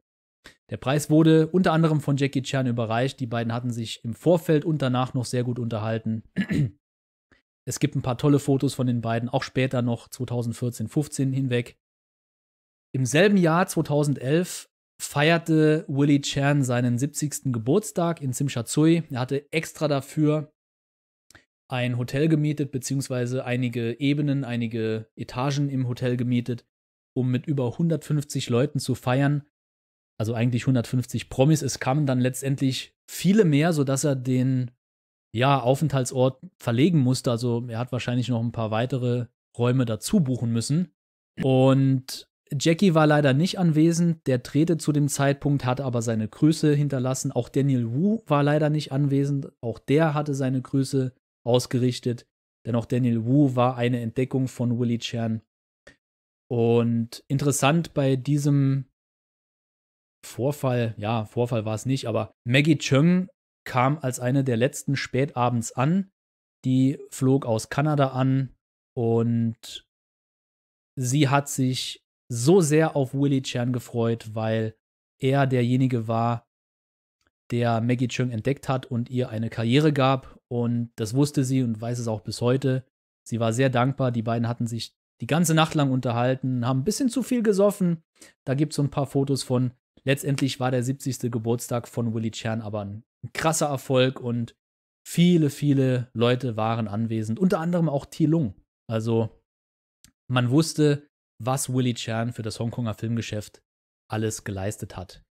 Der Preis wurde unter anderem von Jackie Chan überreicht. Die beiden hatten sich im Vorfeld und danach noch sehr gut unterhalten. Es gibt ein paar tolle Fotos von den beiden, auch später noch 2014, 15 hinweg. Im selben Jahr 2011 feierte Willie Chan seinen 70. Geburtstag in Tsimsha Tsui. Er hatte extra dafür ein Hotel gemietet, beziehungsweise einige Ebenen, einige Etagen im Hotel gemietet, um mit über 150 Leuten zu feiern. Also eigentlich 150 Promis. Es kamen dann letztendlich viele mehr, sodass er den ja, Aufenthaltsort verlegen musste. Also er hat wahrscheinlich noch ein paar weitere Räume dazu buchen müssen. Und Jackie war leider nicht anwesend. Der drehte zu dem Zeitpunkt, hat aber seine Grüße hinterlassen. Auch Daniel Wu war leider nicht anwesend. Auch der hatte seine Grüße ausgerichtet, denn auch Daniel Wu war eine Entdeckung von Willy Chan. Und interessant bei diesem Vorfall, ja, Vorfall war es nicht, aber Maggie Chung kam als eine der letzten spätabends an. Die flog aus Kanada an und sie hat sich so sehr auf Willy Chan gefreut, weil er derjenige war, der Maggie Chung entdeckt hat und ihr eine Karriere gab und das wusste sie und weiß es auch bis heute. Sie war sehr dankbar. Die beiden hatten sich die ganze Nacht lang unterhalten, haben ein bisschen zu viel gesoffen. Da gibt es so ein paar Fotos von. Letztendlich war der 70. Geburtstag von Willy Chern aber ein krasser Erfolg und viele, viele Leute waren anwesend, unter anderem auch Thi Lung. Also man wusste, was Willy Chern für das Hongkonger Filmgeschäft alles geleistet hat.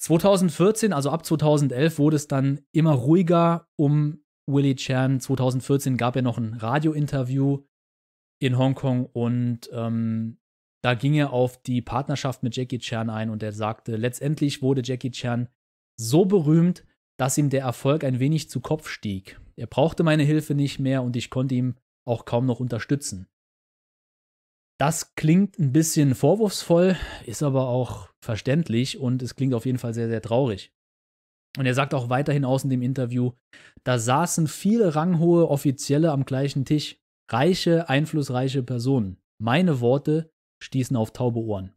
2014, also ab 2011, wurde es dann immer ruhiger um Willie Chan 2014 gab er noch ein Radiointerview in Hongkong und ähm, da ging er auf die Partnerschaft mit Jackie Chan ein und er sagte, letztendlich wurde Jackie Chan so berühmt, dass ihm der Erfolg ein wenig zu Kopf stieg. Er brauchte meine Hilfe nicht mehr und ich konnte ihm auch kaum noch unterstützen. Das klingt ein bisschen vorwurfsvoll, ist aber auch verständlich und es klingt auf jeden Fall sehr, sehr traurig. Und er sagt auch weiterhin aus in dem Interview, da saßen viele ranghohe Offizielle am gleichen Tisch, reiche, einflussreiche Personen. Meine Worte stießen auf taube Ohren.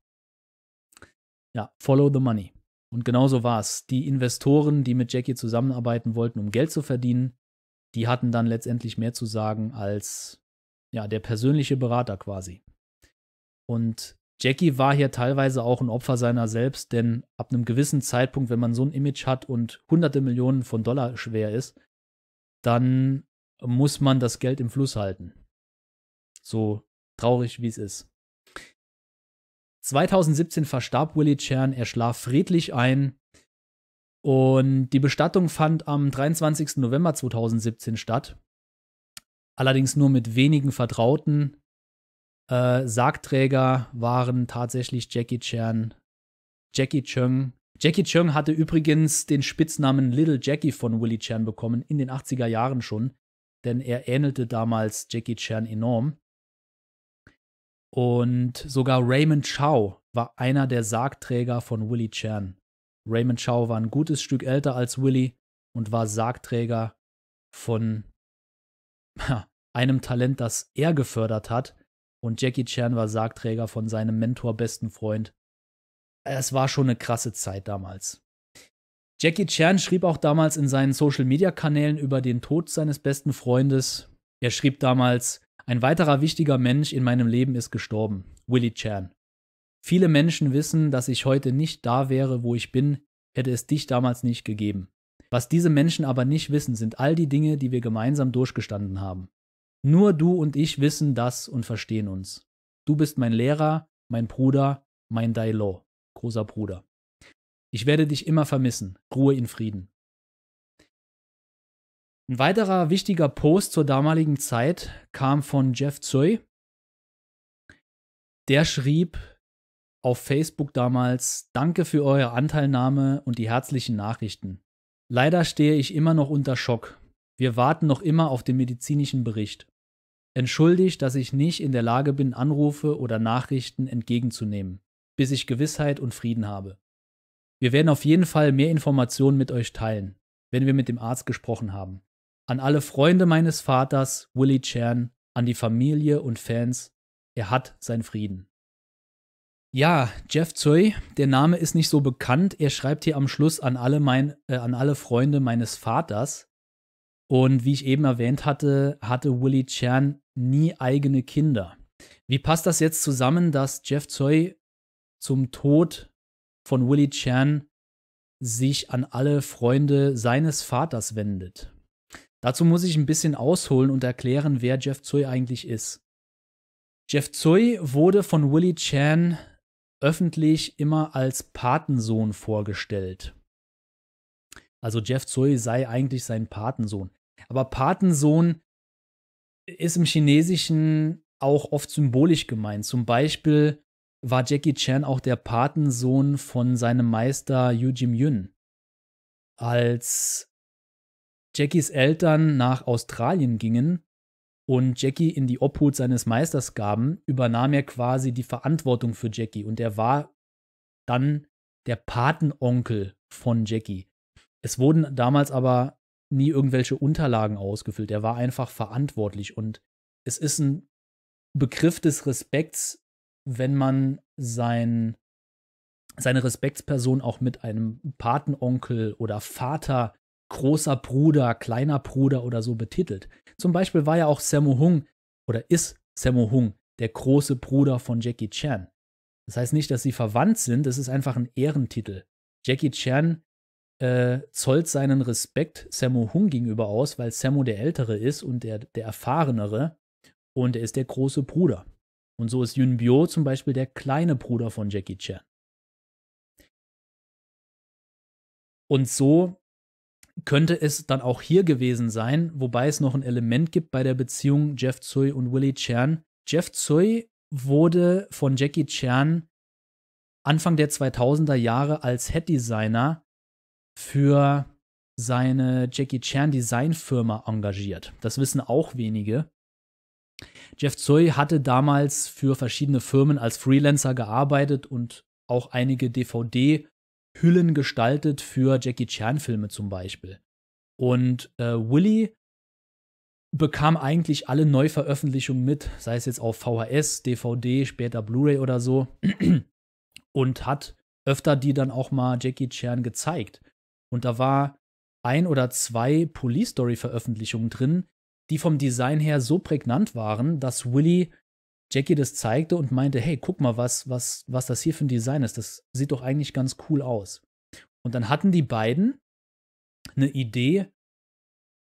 Ja, follow the money. Und genauso war es. Die Investoren, die mit Jackie zusammenarbeiten wollten, um Geld zu verdienen, die hatten dann letztendlich mehr zu sagen als ja, der persönliche Berater quasi. Und Jackie war hier teilweise auch ein Opfer seiner selbst, denn ab einem gewissen Zeitpunkt, wenn man so ein Image hat und hunderte Millionen von Dollar schwer ist, dann muss man das Geld im Fluss halten. So traurig, wie es ist. 2017 verstarb Willie Chern, er schlaf friedlich ein und die Bestattung fand am 23. November 2017 statt. Allerdings nur mit wenigen Vertrauten, äh, Sargträger waren tatsächlich Jackie Chan, Jackie Chung. Jackie Chung hatte übrigens den Spitznamen Little Jackie von Willie Chan bekommen, in den 80er Jahren schon, denn er ähnelte damals Jackie Chan enorm. Und sogar Raymond Chow war einer der Sargträger von Willie Chan. Raymond Chow war ein gutes Stück älter als Willie und war Sargträger von einem Talent, das er gefördert hat, und Jackie Chan war Sargträger von seinem Mentor, besten Freund. Es war schon eine krasse Zeit damals. Jackie Chan schrieb auch damals in seinen Social-Media-Kanälen über den Tod seines besten Freundes. Er schrieb damals, ein weiterer wichtiger Mensch in meinem Leben ist gestorben, Willie Chan. Viele Menschen wissen, dass ich heute nicht da wäre, wo ich bin, hätte es dich damals nicht gegeben. Was diese Menschen aber nicht wissen, sind all die Dinge, die wir gemeinsam durchgestanden haben. Nur du und ich wissen das und verstehen uns. Du bist mein Lehrer, mein Bruder, mein Dai Lo, großer Bruder. Ich werde dich immer vermissen. Ruhe in Frieden. Ein weiterer wichtiger Post zur damaligen Zeit kam von Jeff Tsui. Der schrieb auf Facebook damals: Danke für eure Anteilnahme und die herzlichen Nachrichten. Leider stehe ich immer noch unter Schock. Wir warten noch immer auf den medizinischen Bericht. Entschuldigt, dass ich nicht in der Lage bin, Anrufe oder Nachrichten entgegenzunehmen, bis ich Gewissheit und Frieden habe. Wir werden auf jeden Fall mehr Informationen mit euch teilen, wenn wir mit dem Arzt gesprochen haben. An alle Freunde meines Vaters, Willy Chern, an die Familie und Fans, er hat seinen Frieden. Ja, Jeff Zoy, der Name ist nicht so bekannt. Er schreibt hier am Schluss an alle, mein, äh, an alle Freunde meines Vaters. Und wie ich eben erwähnt hatte, hatte Willy Chern nie eigene Kinder. Wie passt das jetzt zusammen, dass Jeff Tsoi zum Tod von Willie Chan sich an alle Freunde seines Vaters wendet? Dazu muss ich ein bisschen ausholen und erklären, wer Jeff Tsui eigentlich ist. Jeff Tsui wurde von Willie Chan öffentlich immer als Patensohn vorgestellt. Also Jeff Tsui sei eigentlich sein Patensohn. Aber Patensohn ist im Chinesischen auch oft symbolisch gemeint. Zum Beispiel war Jackie Chan auch der Patensohn von seinem Meister Yu Jim Yun. Als Jackies Eltern nach Australien gingen und Jackie in die Obhut seines Meisters gaben, übernahm er quasi die Verantwortung für Jackie und er war dann der Patenonkel von Jackie. Es wurden damals aber nie irgendwelche Unterlagen ausgefüllt. Er war einfach verantwortlich und es ist ein Begriff des Respekts, wenn man sein, seine Respektsperson auch mit einem Patenonkel oder Vater, großer Bruder, kleiner Bruder oder so betitelt. Zum Beispiel war ja auch Sammo Hung oder ist Sammo Hung der große Bruder von Jackie Chan. Das heißt nicht, dass sie verwandt sind, es ist einfach ein Ehrentitel. Jackie Chan äh, zollt seinen Respekt Sammo Hung gegenüber aus, weil Sammo der Ältere ist und der, der Erfahrenere und er ist der große Bruder. Und so ist Yun Bio zum Beispiel der kleine Bruder von Jackie Chan. Und so könnte es dann auch hier gewesen sein, wobei es noch ein Element gibt bei der Beziehung Jeff Tsui und Willie Chan. Jeff Tsui wurde von Jackie Chan Anfang der 2000er Jahre als Head Designer für seine Jackie Chan Designfirma engagiert. Das wissen auch wenige. Jeff Tsui hatte damals für verschiedene Firmen als Freelancer gearbeitet und auch einige DVD-Hüllen gestaltet für Jackie Chan-Filme zum Beispiel. Und äh, Willy bekam eigentlich alle Neuveröffentlichungen mit, sei es jetzt auf VHS, DVD, später Blu-ray oder so, und hat öfter die dann auch mal Jackie Chan gezeigt. Und da war ein oder zwei Police Story-Veröffentlichungen drin, die vom Design her so prägnant waren, dass Willy Jackie das zeigte und meinte, hey, guck mal, was, was, was das hier für ein Design ist. Das sieht doch eigentlich ganz cool aus. Und dann hatten die beiden eine Idee,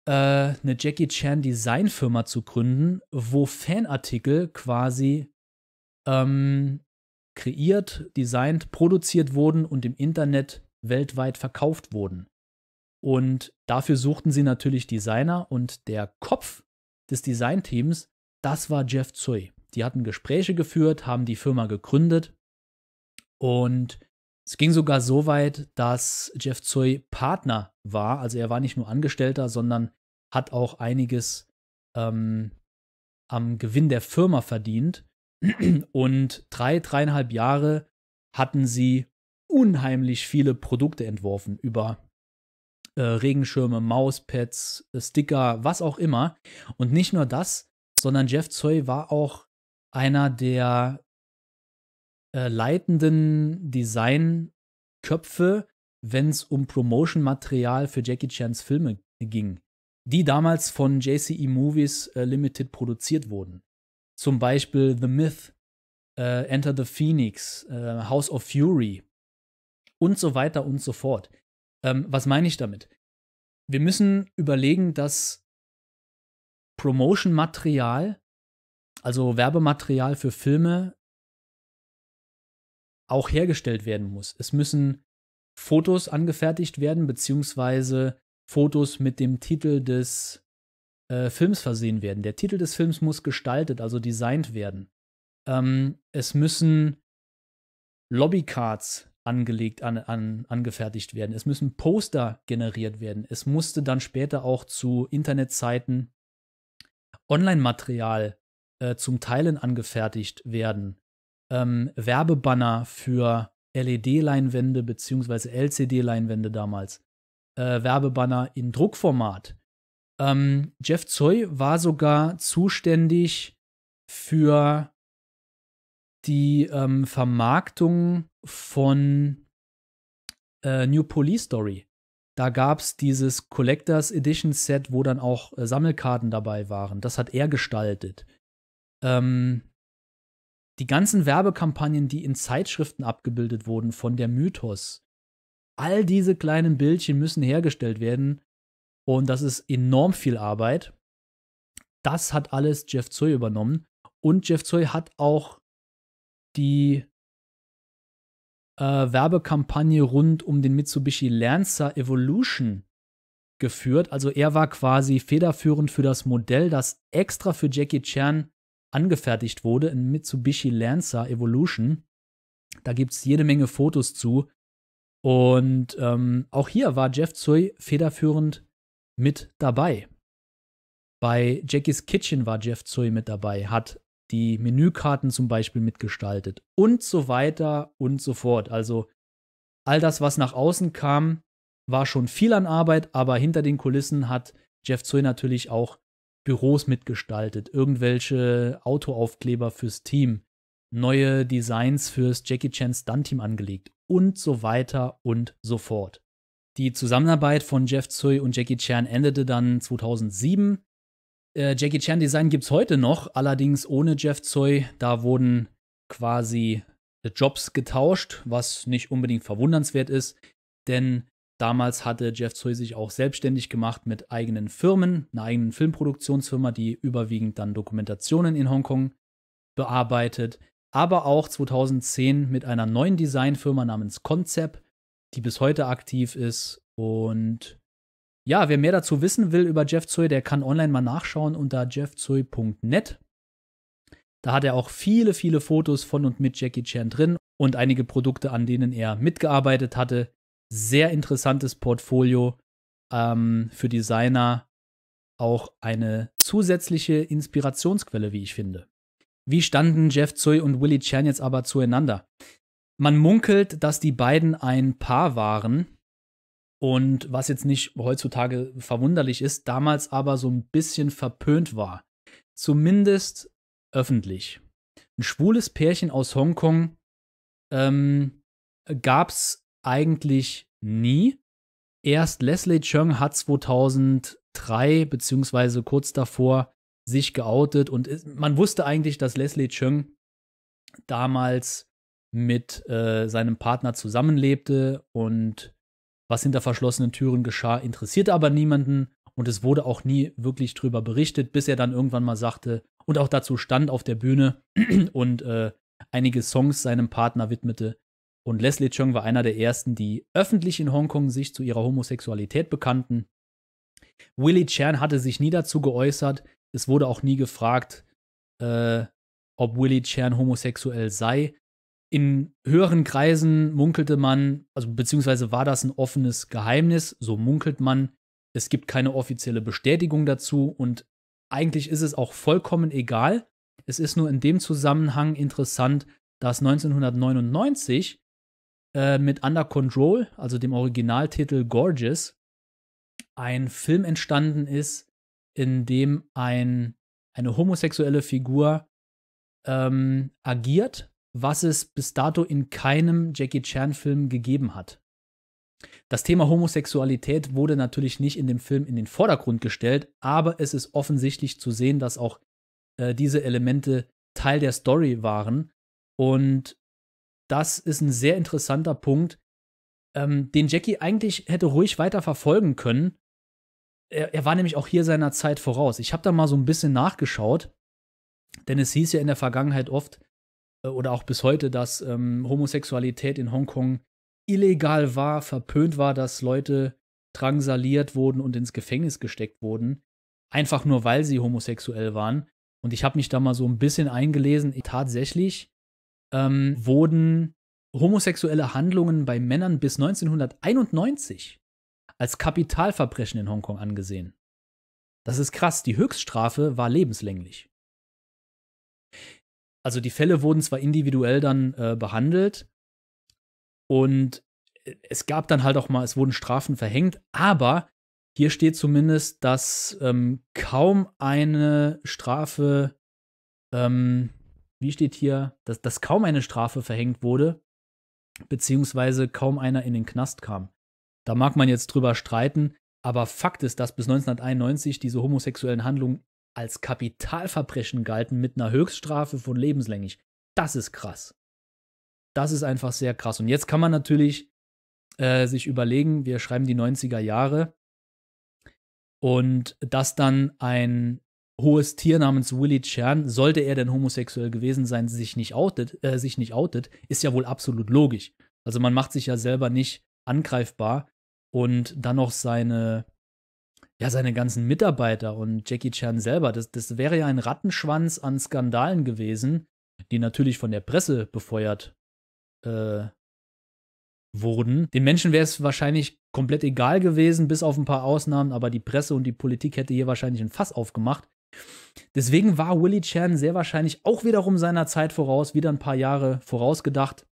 äh, eine Jackie Chan Designfirma zu gründen, wo Fanartikel quasi ähm, kreiert, designt, produziert wurden und im Internet weltweit verkauft wurden. Und dafür suchten sie natürlich Designer und der Kopf des Designteams, das war Jeff Tsui. Die hatten Gespräche geführt, haben die Firma gegründet und es ging sogar so weit, dass Jeff Tsui Partner war. Also er war nicht nur Angestellter, sondern hat auch einiges ähm, am Gewinn der Firma verdient. Und drei, dreieinhalb Jahre hatten sie unheimlich viele Produkte entworfen über äh, Regenschirme, Mauspads, äh, Sticker, was auch immer. Und nicht nur das, sondern Jeff Zoy war auch einer der äh, leitenden Designköpfe, wenn es um Promotion-Material für Jackie Chans Filme ging, die damals von JCE Movies äh, Limited produziert wurden. Zum Beispiel The Myth, äh, Enter the Phoenix, äh, House of Fury, und so weiter und so fort. Ähm, was meine ich damit? Wir müssen überlegen, dass Promotion-Material, also Werbematerial für Filme, auch hergestellt werden muss. Es müssen Fotos angefertigt werden, beziehungsweise Fotos mit dem Titel des äh, Films versehen werden. Der Titel des Films muss gestaltet, also designt werden. Ähm, es müssen Lobbycards angelegt, an, an, angefertigt werden. Es müssen Poster generiert werden. Es musste dann später auch zu Internetseiten Online-Material äh, zum Teilen angefertigt werden. Ähm, Werbebanner für LED-Leinwände bzw. LCD-Leinwände damals. Äh, Werbebanner in Druckformat. Ähm, Jeff Zoy war sogar zuständig für die ähm, Vermarktung von äh, New Police Story. Da gab es dieses Collectors Edition Set, wo dann auch äh, Sammelkarten dabei waren. Das hat er gestaltet. Ähm, die ganzen Werbekampagnen, die in Zeitschriften abgebildet wurden von der Mythos, all diese kleinen Bildchen müssen hergestellt werden. Und das ist enorm viel Arbeit. Das hat alles Jeff Zoe übernommen. Und Jeff Zoe hat auch die äh, Werbekampagne rund um den Mitsubishi Lancer Evolution geführt. Also er war quasi federführend für das Modell, das extra für Jackie Chan angefertigt wurde, ein Mitsubishi Lancer Evolution. Da gibt es jede Menge Fotos zu. Und ähm, auch hier war Jeff Tsui federführend mit dabei. Bei Jackie's Kitchen war Jeff Tsui mit dabei, hat die Menükarten zum Beispiel mitgestaltet und so weiter und so fort. Also all das, was nach außen kam, war schon viel an Arbeit, aber hinter den Kulissen hat Jeff Zoe natürlich auch Büros mitgestaltet, irgendwelche Autoaufkleber fürs Team, neue Designs fürs Jackie Chan Stunt-Team angelegt und so weiter und so fort. Die Zusammenarbeit von Jeff Tsui und Jackie Chan endete dann 2007 äh, Jackie Chan Design gibt es heute noch, allerdings ohne Jeff Tsui. Da wurden quasi Jobs getauscht, was nicht unbedingt verwundernswert ist, denn damals hatte Jeff Tsui sich auch selbstständig gemacht mit eigenen Firmen, einer eigenen Filmproduktionsfirma, die überwiegend dann Dokumentationen in Hongkong bearbeitet, aber auch 2010 mit einer neuen Designfirma namens Concept, die bis heute aktiv ist und ja, wer mehr dazu wissen will über Jeff Zoe, der kann online mal nachschauen unter jeffzoe.net. Da hat er auch viele, viele Fotos von und mit Jackie Chan drin und einige Produkte, an denen er mitgearbeitet hatte. Sehr interessantes Portfolio ähm, für Designer. Auch eine zusätzliche Inspirationsquelle, wie ich finde. Wie standen Jeff Zoe und Willie Chan jetzt aber zueinander? Man munkelt, dass die beiden ein Paar waren, und was jetzt nicht heutzutage verwunderlich ist, damals aber so ein bisschen verpönt war. Zumindest öffentlich. Ein schwules Pärchen aus Hongkong ähm, gab es eigentlich nie. Erst Leslie Cheung hat 2003 beziehungsweise kurz davor sich geoutet und man wusste eigentlich, dass Leslie Cheung damals mit äh, seinem Partner zusammenlebte und was hinter verschlossenen Türen geschah, interessierte aber niemanden und es wurde auch nie wirklich drüber berichtet, bis er dann irgendwann mal sagte und auch dazu stand auf der Bühne und äh, einige Songs seinem Partner widmete. Und Leslie Chung war einer der ersten, die öffentlich in Hongkong sich zu ihrer Homosexualität bekannten. Willie Chan hatte sich nie dazu geäußert. Es wurde auch nie gefragt, äh, ob Willie Chan homosexuell sei in höheren Kreisen munkelte man, also beziehungsweise war das ein offenes Geheimnis, so munkelt man. Es gibt keine offizielle Bestätigung dazu und eigentlich ist es auch vollkommen egal. Es ist nur in dem Zusammenhang interessant, dass 1999 äh, mit Under Control, also dem Originaltitel Gorgeous, ein Film entstanden ist, in dem ein, eine homosexuelle Figur ähm, agiert was es bis dato in keinem Jackie Chan-Film gegeben hat. Das Thema Homosexualität wurde natürlich nicht in dem Film in den Vordergrund gestellt, aber es ist offensichtlich zu sehen, dass auch äh, diese Elemente Teil der Story waren. Und das ist ein sehr interessanter Punkt, ähm, den Jackie eigentlich hätte ruhig weiter verfolgen können. Er, er war nämlich auch hier seiner Zeit voraus. Ich habe da mal so ein bisschen nachgeschaut, denn es hieß ja in der Vergangenheit oft, äh, oder auch bis heute, dass ähm, Homosexualität in Hongkong illegal war, verpönt war, dass Leute drangsaliert wurden und ins Gefängnis gesteckt wurden, einfach nur weil sie homosexuell waren. Und ich habe mich da mal so ein bisschen eingelesen. Tatsächlich ähm, wurden homosexuelle Handlungen bei Männern bis 1991 als Kapitalverbrechen in Hongkong angesehen. Das ist krass. Die Höchststrafe war lebenslänglich. Also die Fälle wurden zwar individuell dann äh, behandelt und äh, es gab dann halt auch mal, es wurden Strafen verhängt, aber hier steht zumindest, dass ähm, kaum eine Strafe, ähm, wie steht hier, dass, dass kaum eine Strafe verhängt wurde, beziehungsweise kaum einer in den Knast kam. Da mag man jetzt drüber streiten, aber Fakt ist, dass bis 1991 diese homosexuellen Handlungen als Kapitalverbrechen galten mit einer Höchststrafe von lebenslänglich. Das ist krass. Das ist einfach sehr krass. Und jetzt kann man natürlich äh, sich überlegen, wir schreiben die 90er Jahre und dass dann ein hohes Tier namens Willy Chern, sollte er denn homosexuell gewesen sein, sich nicht outet, äh, sich nicht outet, ist ja wohl absolut logisch. Also man macht sich ja selber nicht angreifbar und dann noch seine ja, seine ganzen Mitarbeiter und Jackie Chan selber. Das, das wäre ja ein Rattenschwanz an Skandalen gewesen, die natürlich von der Presse befeuert äh, wurden. Den Menschen wäre es wahrscheinlich komplett egal gewesen, bis auf ein paar Ausnahmen, aber die Presse und die Politik hätte hier wahrscheinlich ein Fass aufgemacht. Deswegen war Willie Chan sehr wahrscheinlich auch wiederum seiner Zeit voraus, wieder ein paar Jahre vorausgedacht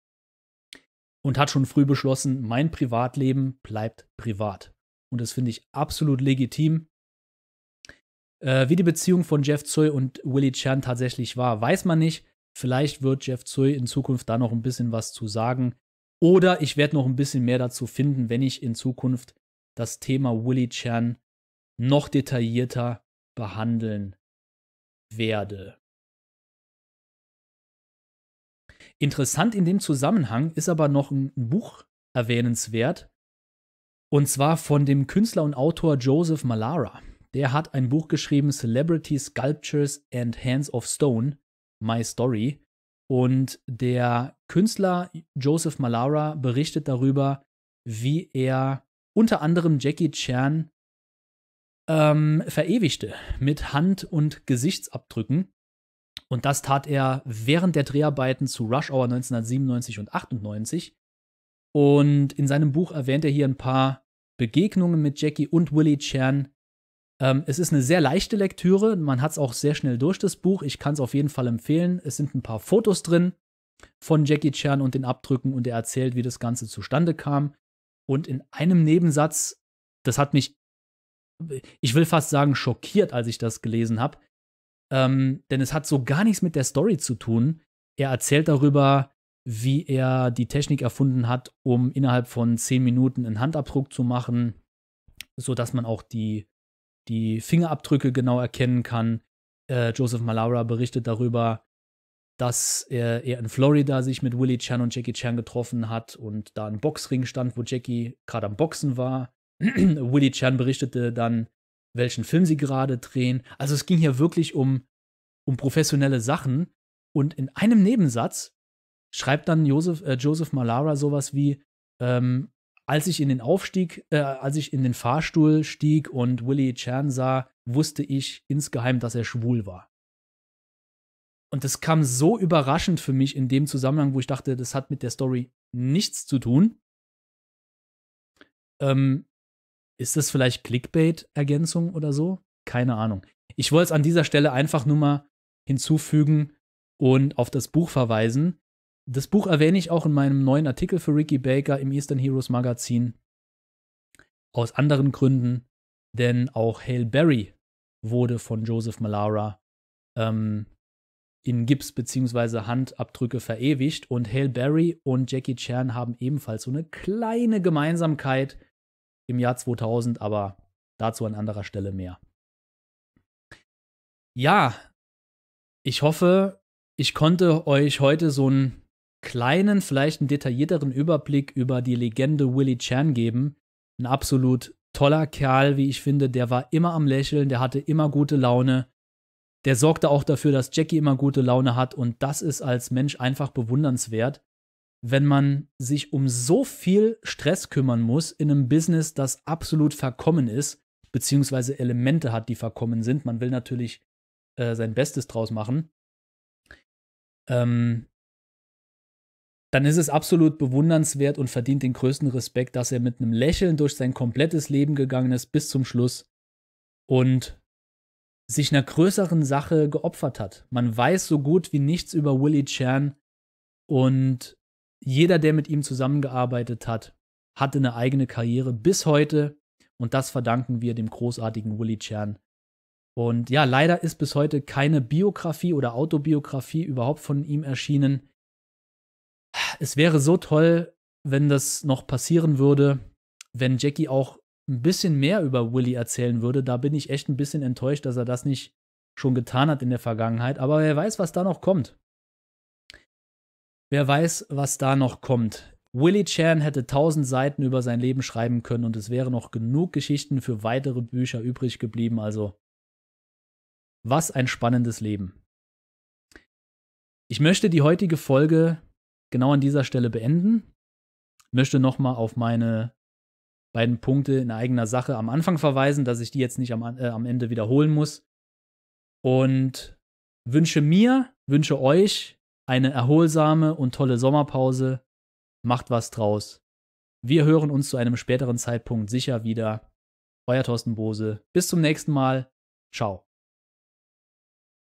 und hat schon früh beschlossen, mein Privatleben bleibt privat. Und das finde ich absolut legitim. Äh, wie die Beziehung von Jeff Tsui und Willy Chan tatsächlich war, weiß man nicht. Vielleicht wird Jeff Tsui in Zukunft da noch ein bisschen was zu sagen. Oder ich werde noch ein bisschen mehr dazu finden, wenn ich in Zukunft das Thema Willy Chan noch detaillierter behandeln werde. Interessant in dem Zusammenhang ist aber noch ein Buch erwähnenswert, und zwar von dem Künstler und Autor Joseph Malara. Der hat ein Buch geschrieben, Celebrity Sculptures and Hands of Stone, My Story. Und der Künstler Joseph Malara berichtet darüber, wie er unter anderem Jackie Chan ähm, verewigte mit Hand- und Gesichtsabdrücken. Und das tat er während der Dreharbeiten zu Rush Hour 1997 und 98. Und in seinem Buch erwähnt er hier ein paar Begegnungen mit Jackie und Willy Chan. Ähm, es ist eine sehr leichte Lektüre, man hat es auch sehr schnell durch das Buch. Ich kann es auf jeden Fall empfehlen. Es sind ein paar Fotos drin von Jackie Chan und den Abdrücken und er erzählt, wie das Ganze zustande kam. Und in einem Nebensatz, das hat mich, ich will fast sagen, schockiert, als ich das gelesen habe. Ähm, denn es hat so gar nichts mit der Story zu tun. Er erzählt darüber, wie er die Technik erfunden hat, um innerhalb von zehn Minuten einen Handabdruck zu machen, sodass man auch die, die Fingerabdrücke genau erkennen kann. Äh, Joseph Malara berichtet darüber, dass er, er, in Florida sich mit Willie Chan und Jackie Chan getroffen hat und da ein Boxring stand, wo Jackie gerade am Boxen war. Willie Chan berichtete dann, welchen Film sie gerade drehen. Also es ging hier wirklich um, um professionelle Sachen. Und in einem Nebensatz schreibt dann Josef, äh, Joseph Malara sowas wie, ähm, als ich in den Aufstieg, äh, als ich in den Fahrstuhl stieg und Willie Chan sah, wusste ich insgeheim, dass er schwul war. Und das kam so überraschend für mich in dem Zusammenhang, wo ich dachte, das hat mit der Story nichts zu tun. Ähm, ist das vielleicht Clickbait-Ergänzung oder so? Keine Ahnung. Ich wollte es an dieser Stelle einfach nur mal hinzufügen und auf das Buch verweisen, das Buch erwähne ich auch in meinem neuen Artikel für Ricky Baker im Eastern Heroes Magazin. Aus anderen Gründen, denn auch Hale Berry wurde von Joseph Malara ähm, in Gips bzw. Handabdrücke verewigt und Hale Berry und Jackie Chan haben ebenfalls so eine kleine Gemeinsamkeit im Jahr 2000, aber dazu an anderer Stelle mehr. Ja, ich hoffe, ich konnte euch heute so ein kleinen, vielleicht einen detaillierteren Überblick über die Legende Willie Chan geben. Ein absolut toller Kerl, wie ich finde. Der war immer am Lächeln, der hatte immer gute Laune. Der sorgte auch dafür, dass Jackie immer gute Laune hat und das ist als Mensch einfach bewundernswert. Wenn man sich um so viel Stress kümmern muss in einem Business, das absolut verkommen ist, beziehungsweise Elemente hat, die verkommen sind, man will natürlich äh, sein Bestes draus machen, ähm, dann ist es absolut bewundernswert und verdient den größten Respekt, dass er mit einem Lächeln durch sein komplettes Leben gegangen ist bis zum Schluss und sich einer größeren Sache geopfert hat. Man weiß so gut wie nichts über Willie Chan und jeder, der mit ihm zusammengearbeitet hat, hatte eine eigene Karriere bis heute und das verdanken wir dem großartigen Willie Chan. Und ja, leider ist bis heute keine Biografie oder Autobiografie überhaupt von ihm erschienen es wäre so toll, wenn das noch passieren würde, wenn Jackie auch ein bisschen mehr über Willy erzählen würde. Da bin ich echt ein bisschen enttäuscht, dass er das nicht schon getan hat in der Vergangenheit. Aber wer weiß, was da noch kommt. Wer weiß, was da noch kommt. Willy Chan hätte tausend Seiten über sein Leben schreiben können und es wäre noch genug Geschichten für weitere Bücher übrig geblieben. Also, was ein spannendes Leben. Ich möchte die heutige Folge genau an dieser Stelle beenden. Möchte nochmal auf meine beiden Punkte in eigener Sache am Anfang verweisen, dass ich die jetzt nicht am, äh, am Ende wiederholen muss. Und wünsche mir, wünsche euch eine erholsame und tolle Sommerpause. Macht was draus. Wir hören uns zu einem späteren Zeitpunkt sicher wieder. Euer Thorsten Bose. Bis zum nächsten Mal. Ciao.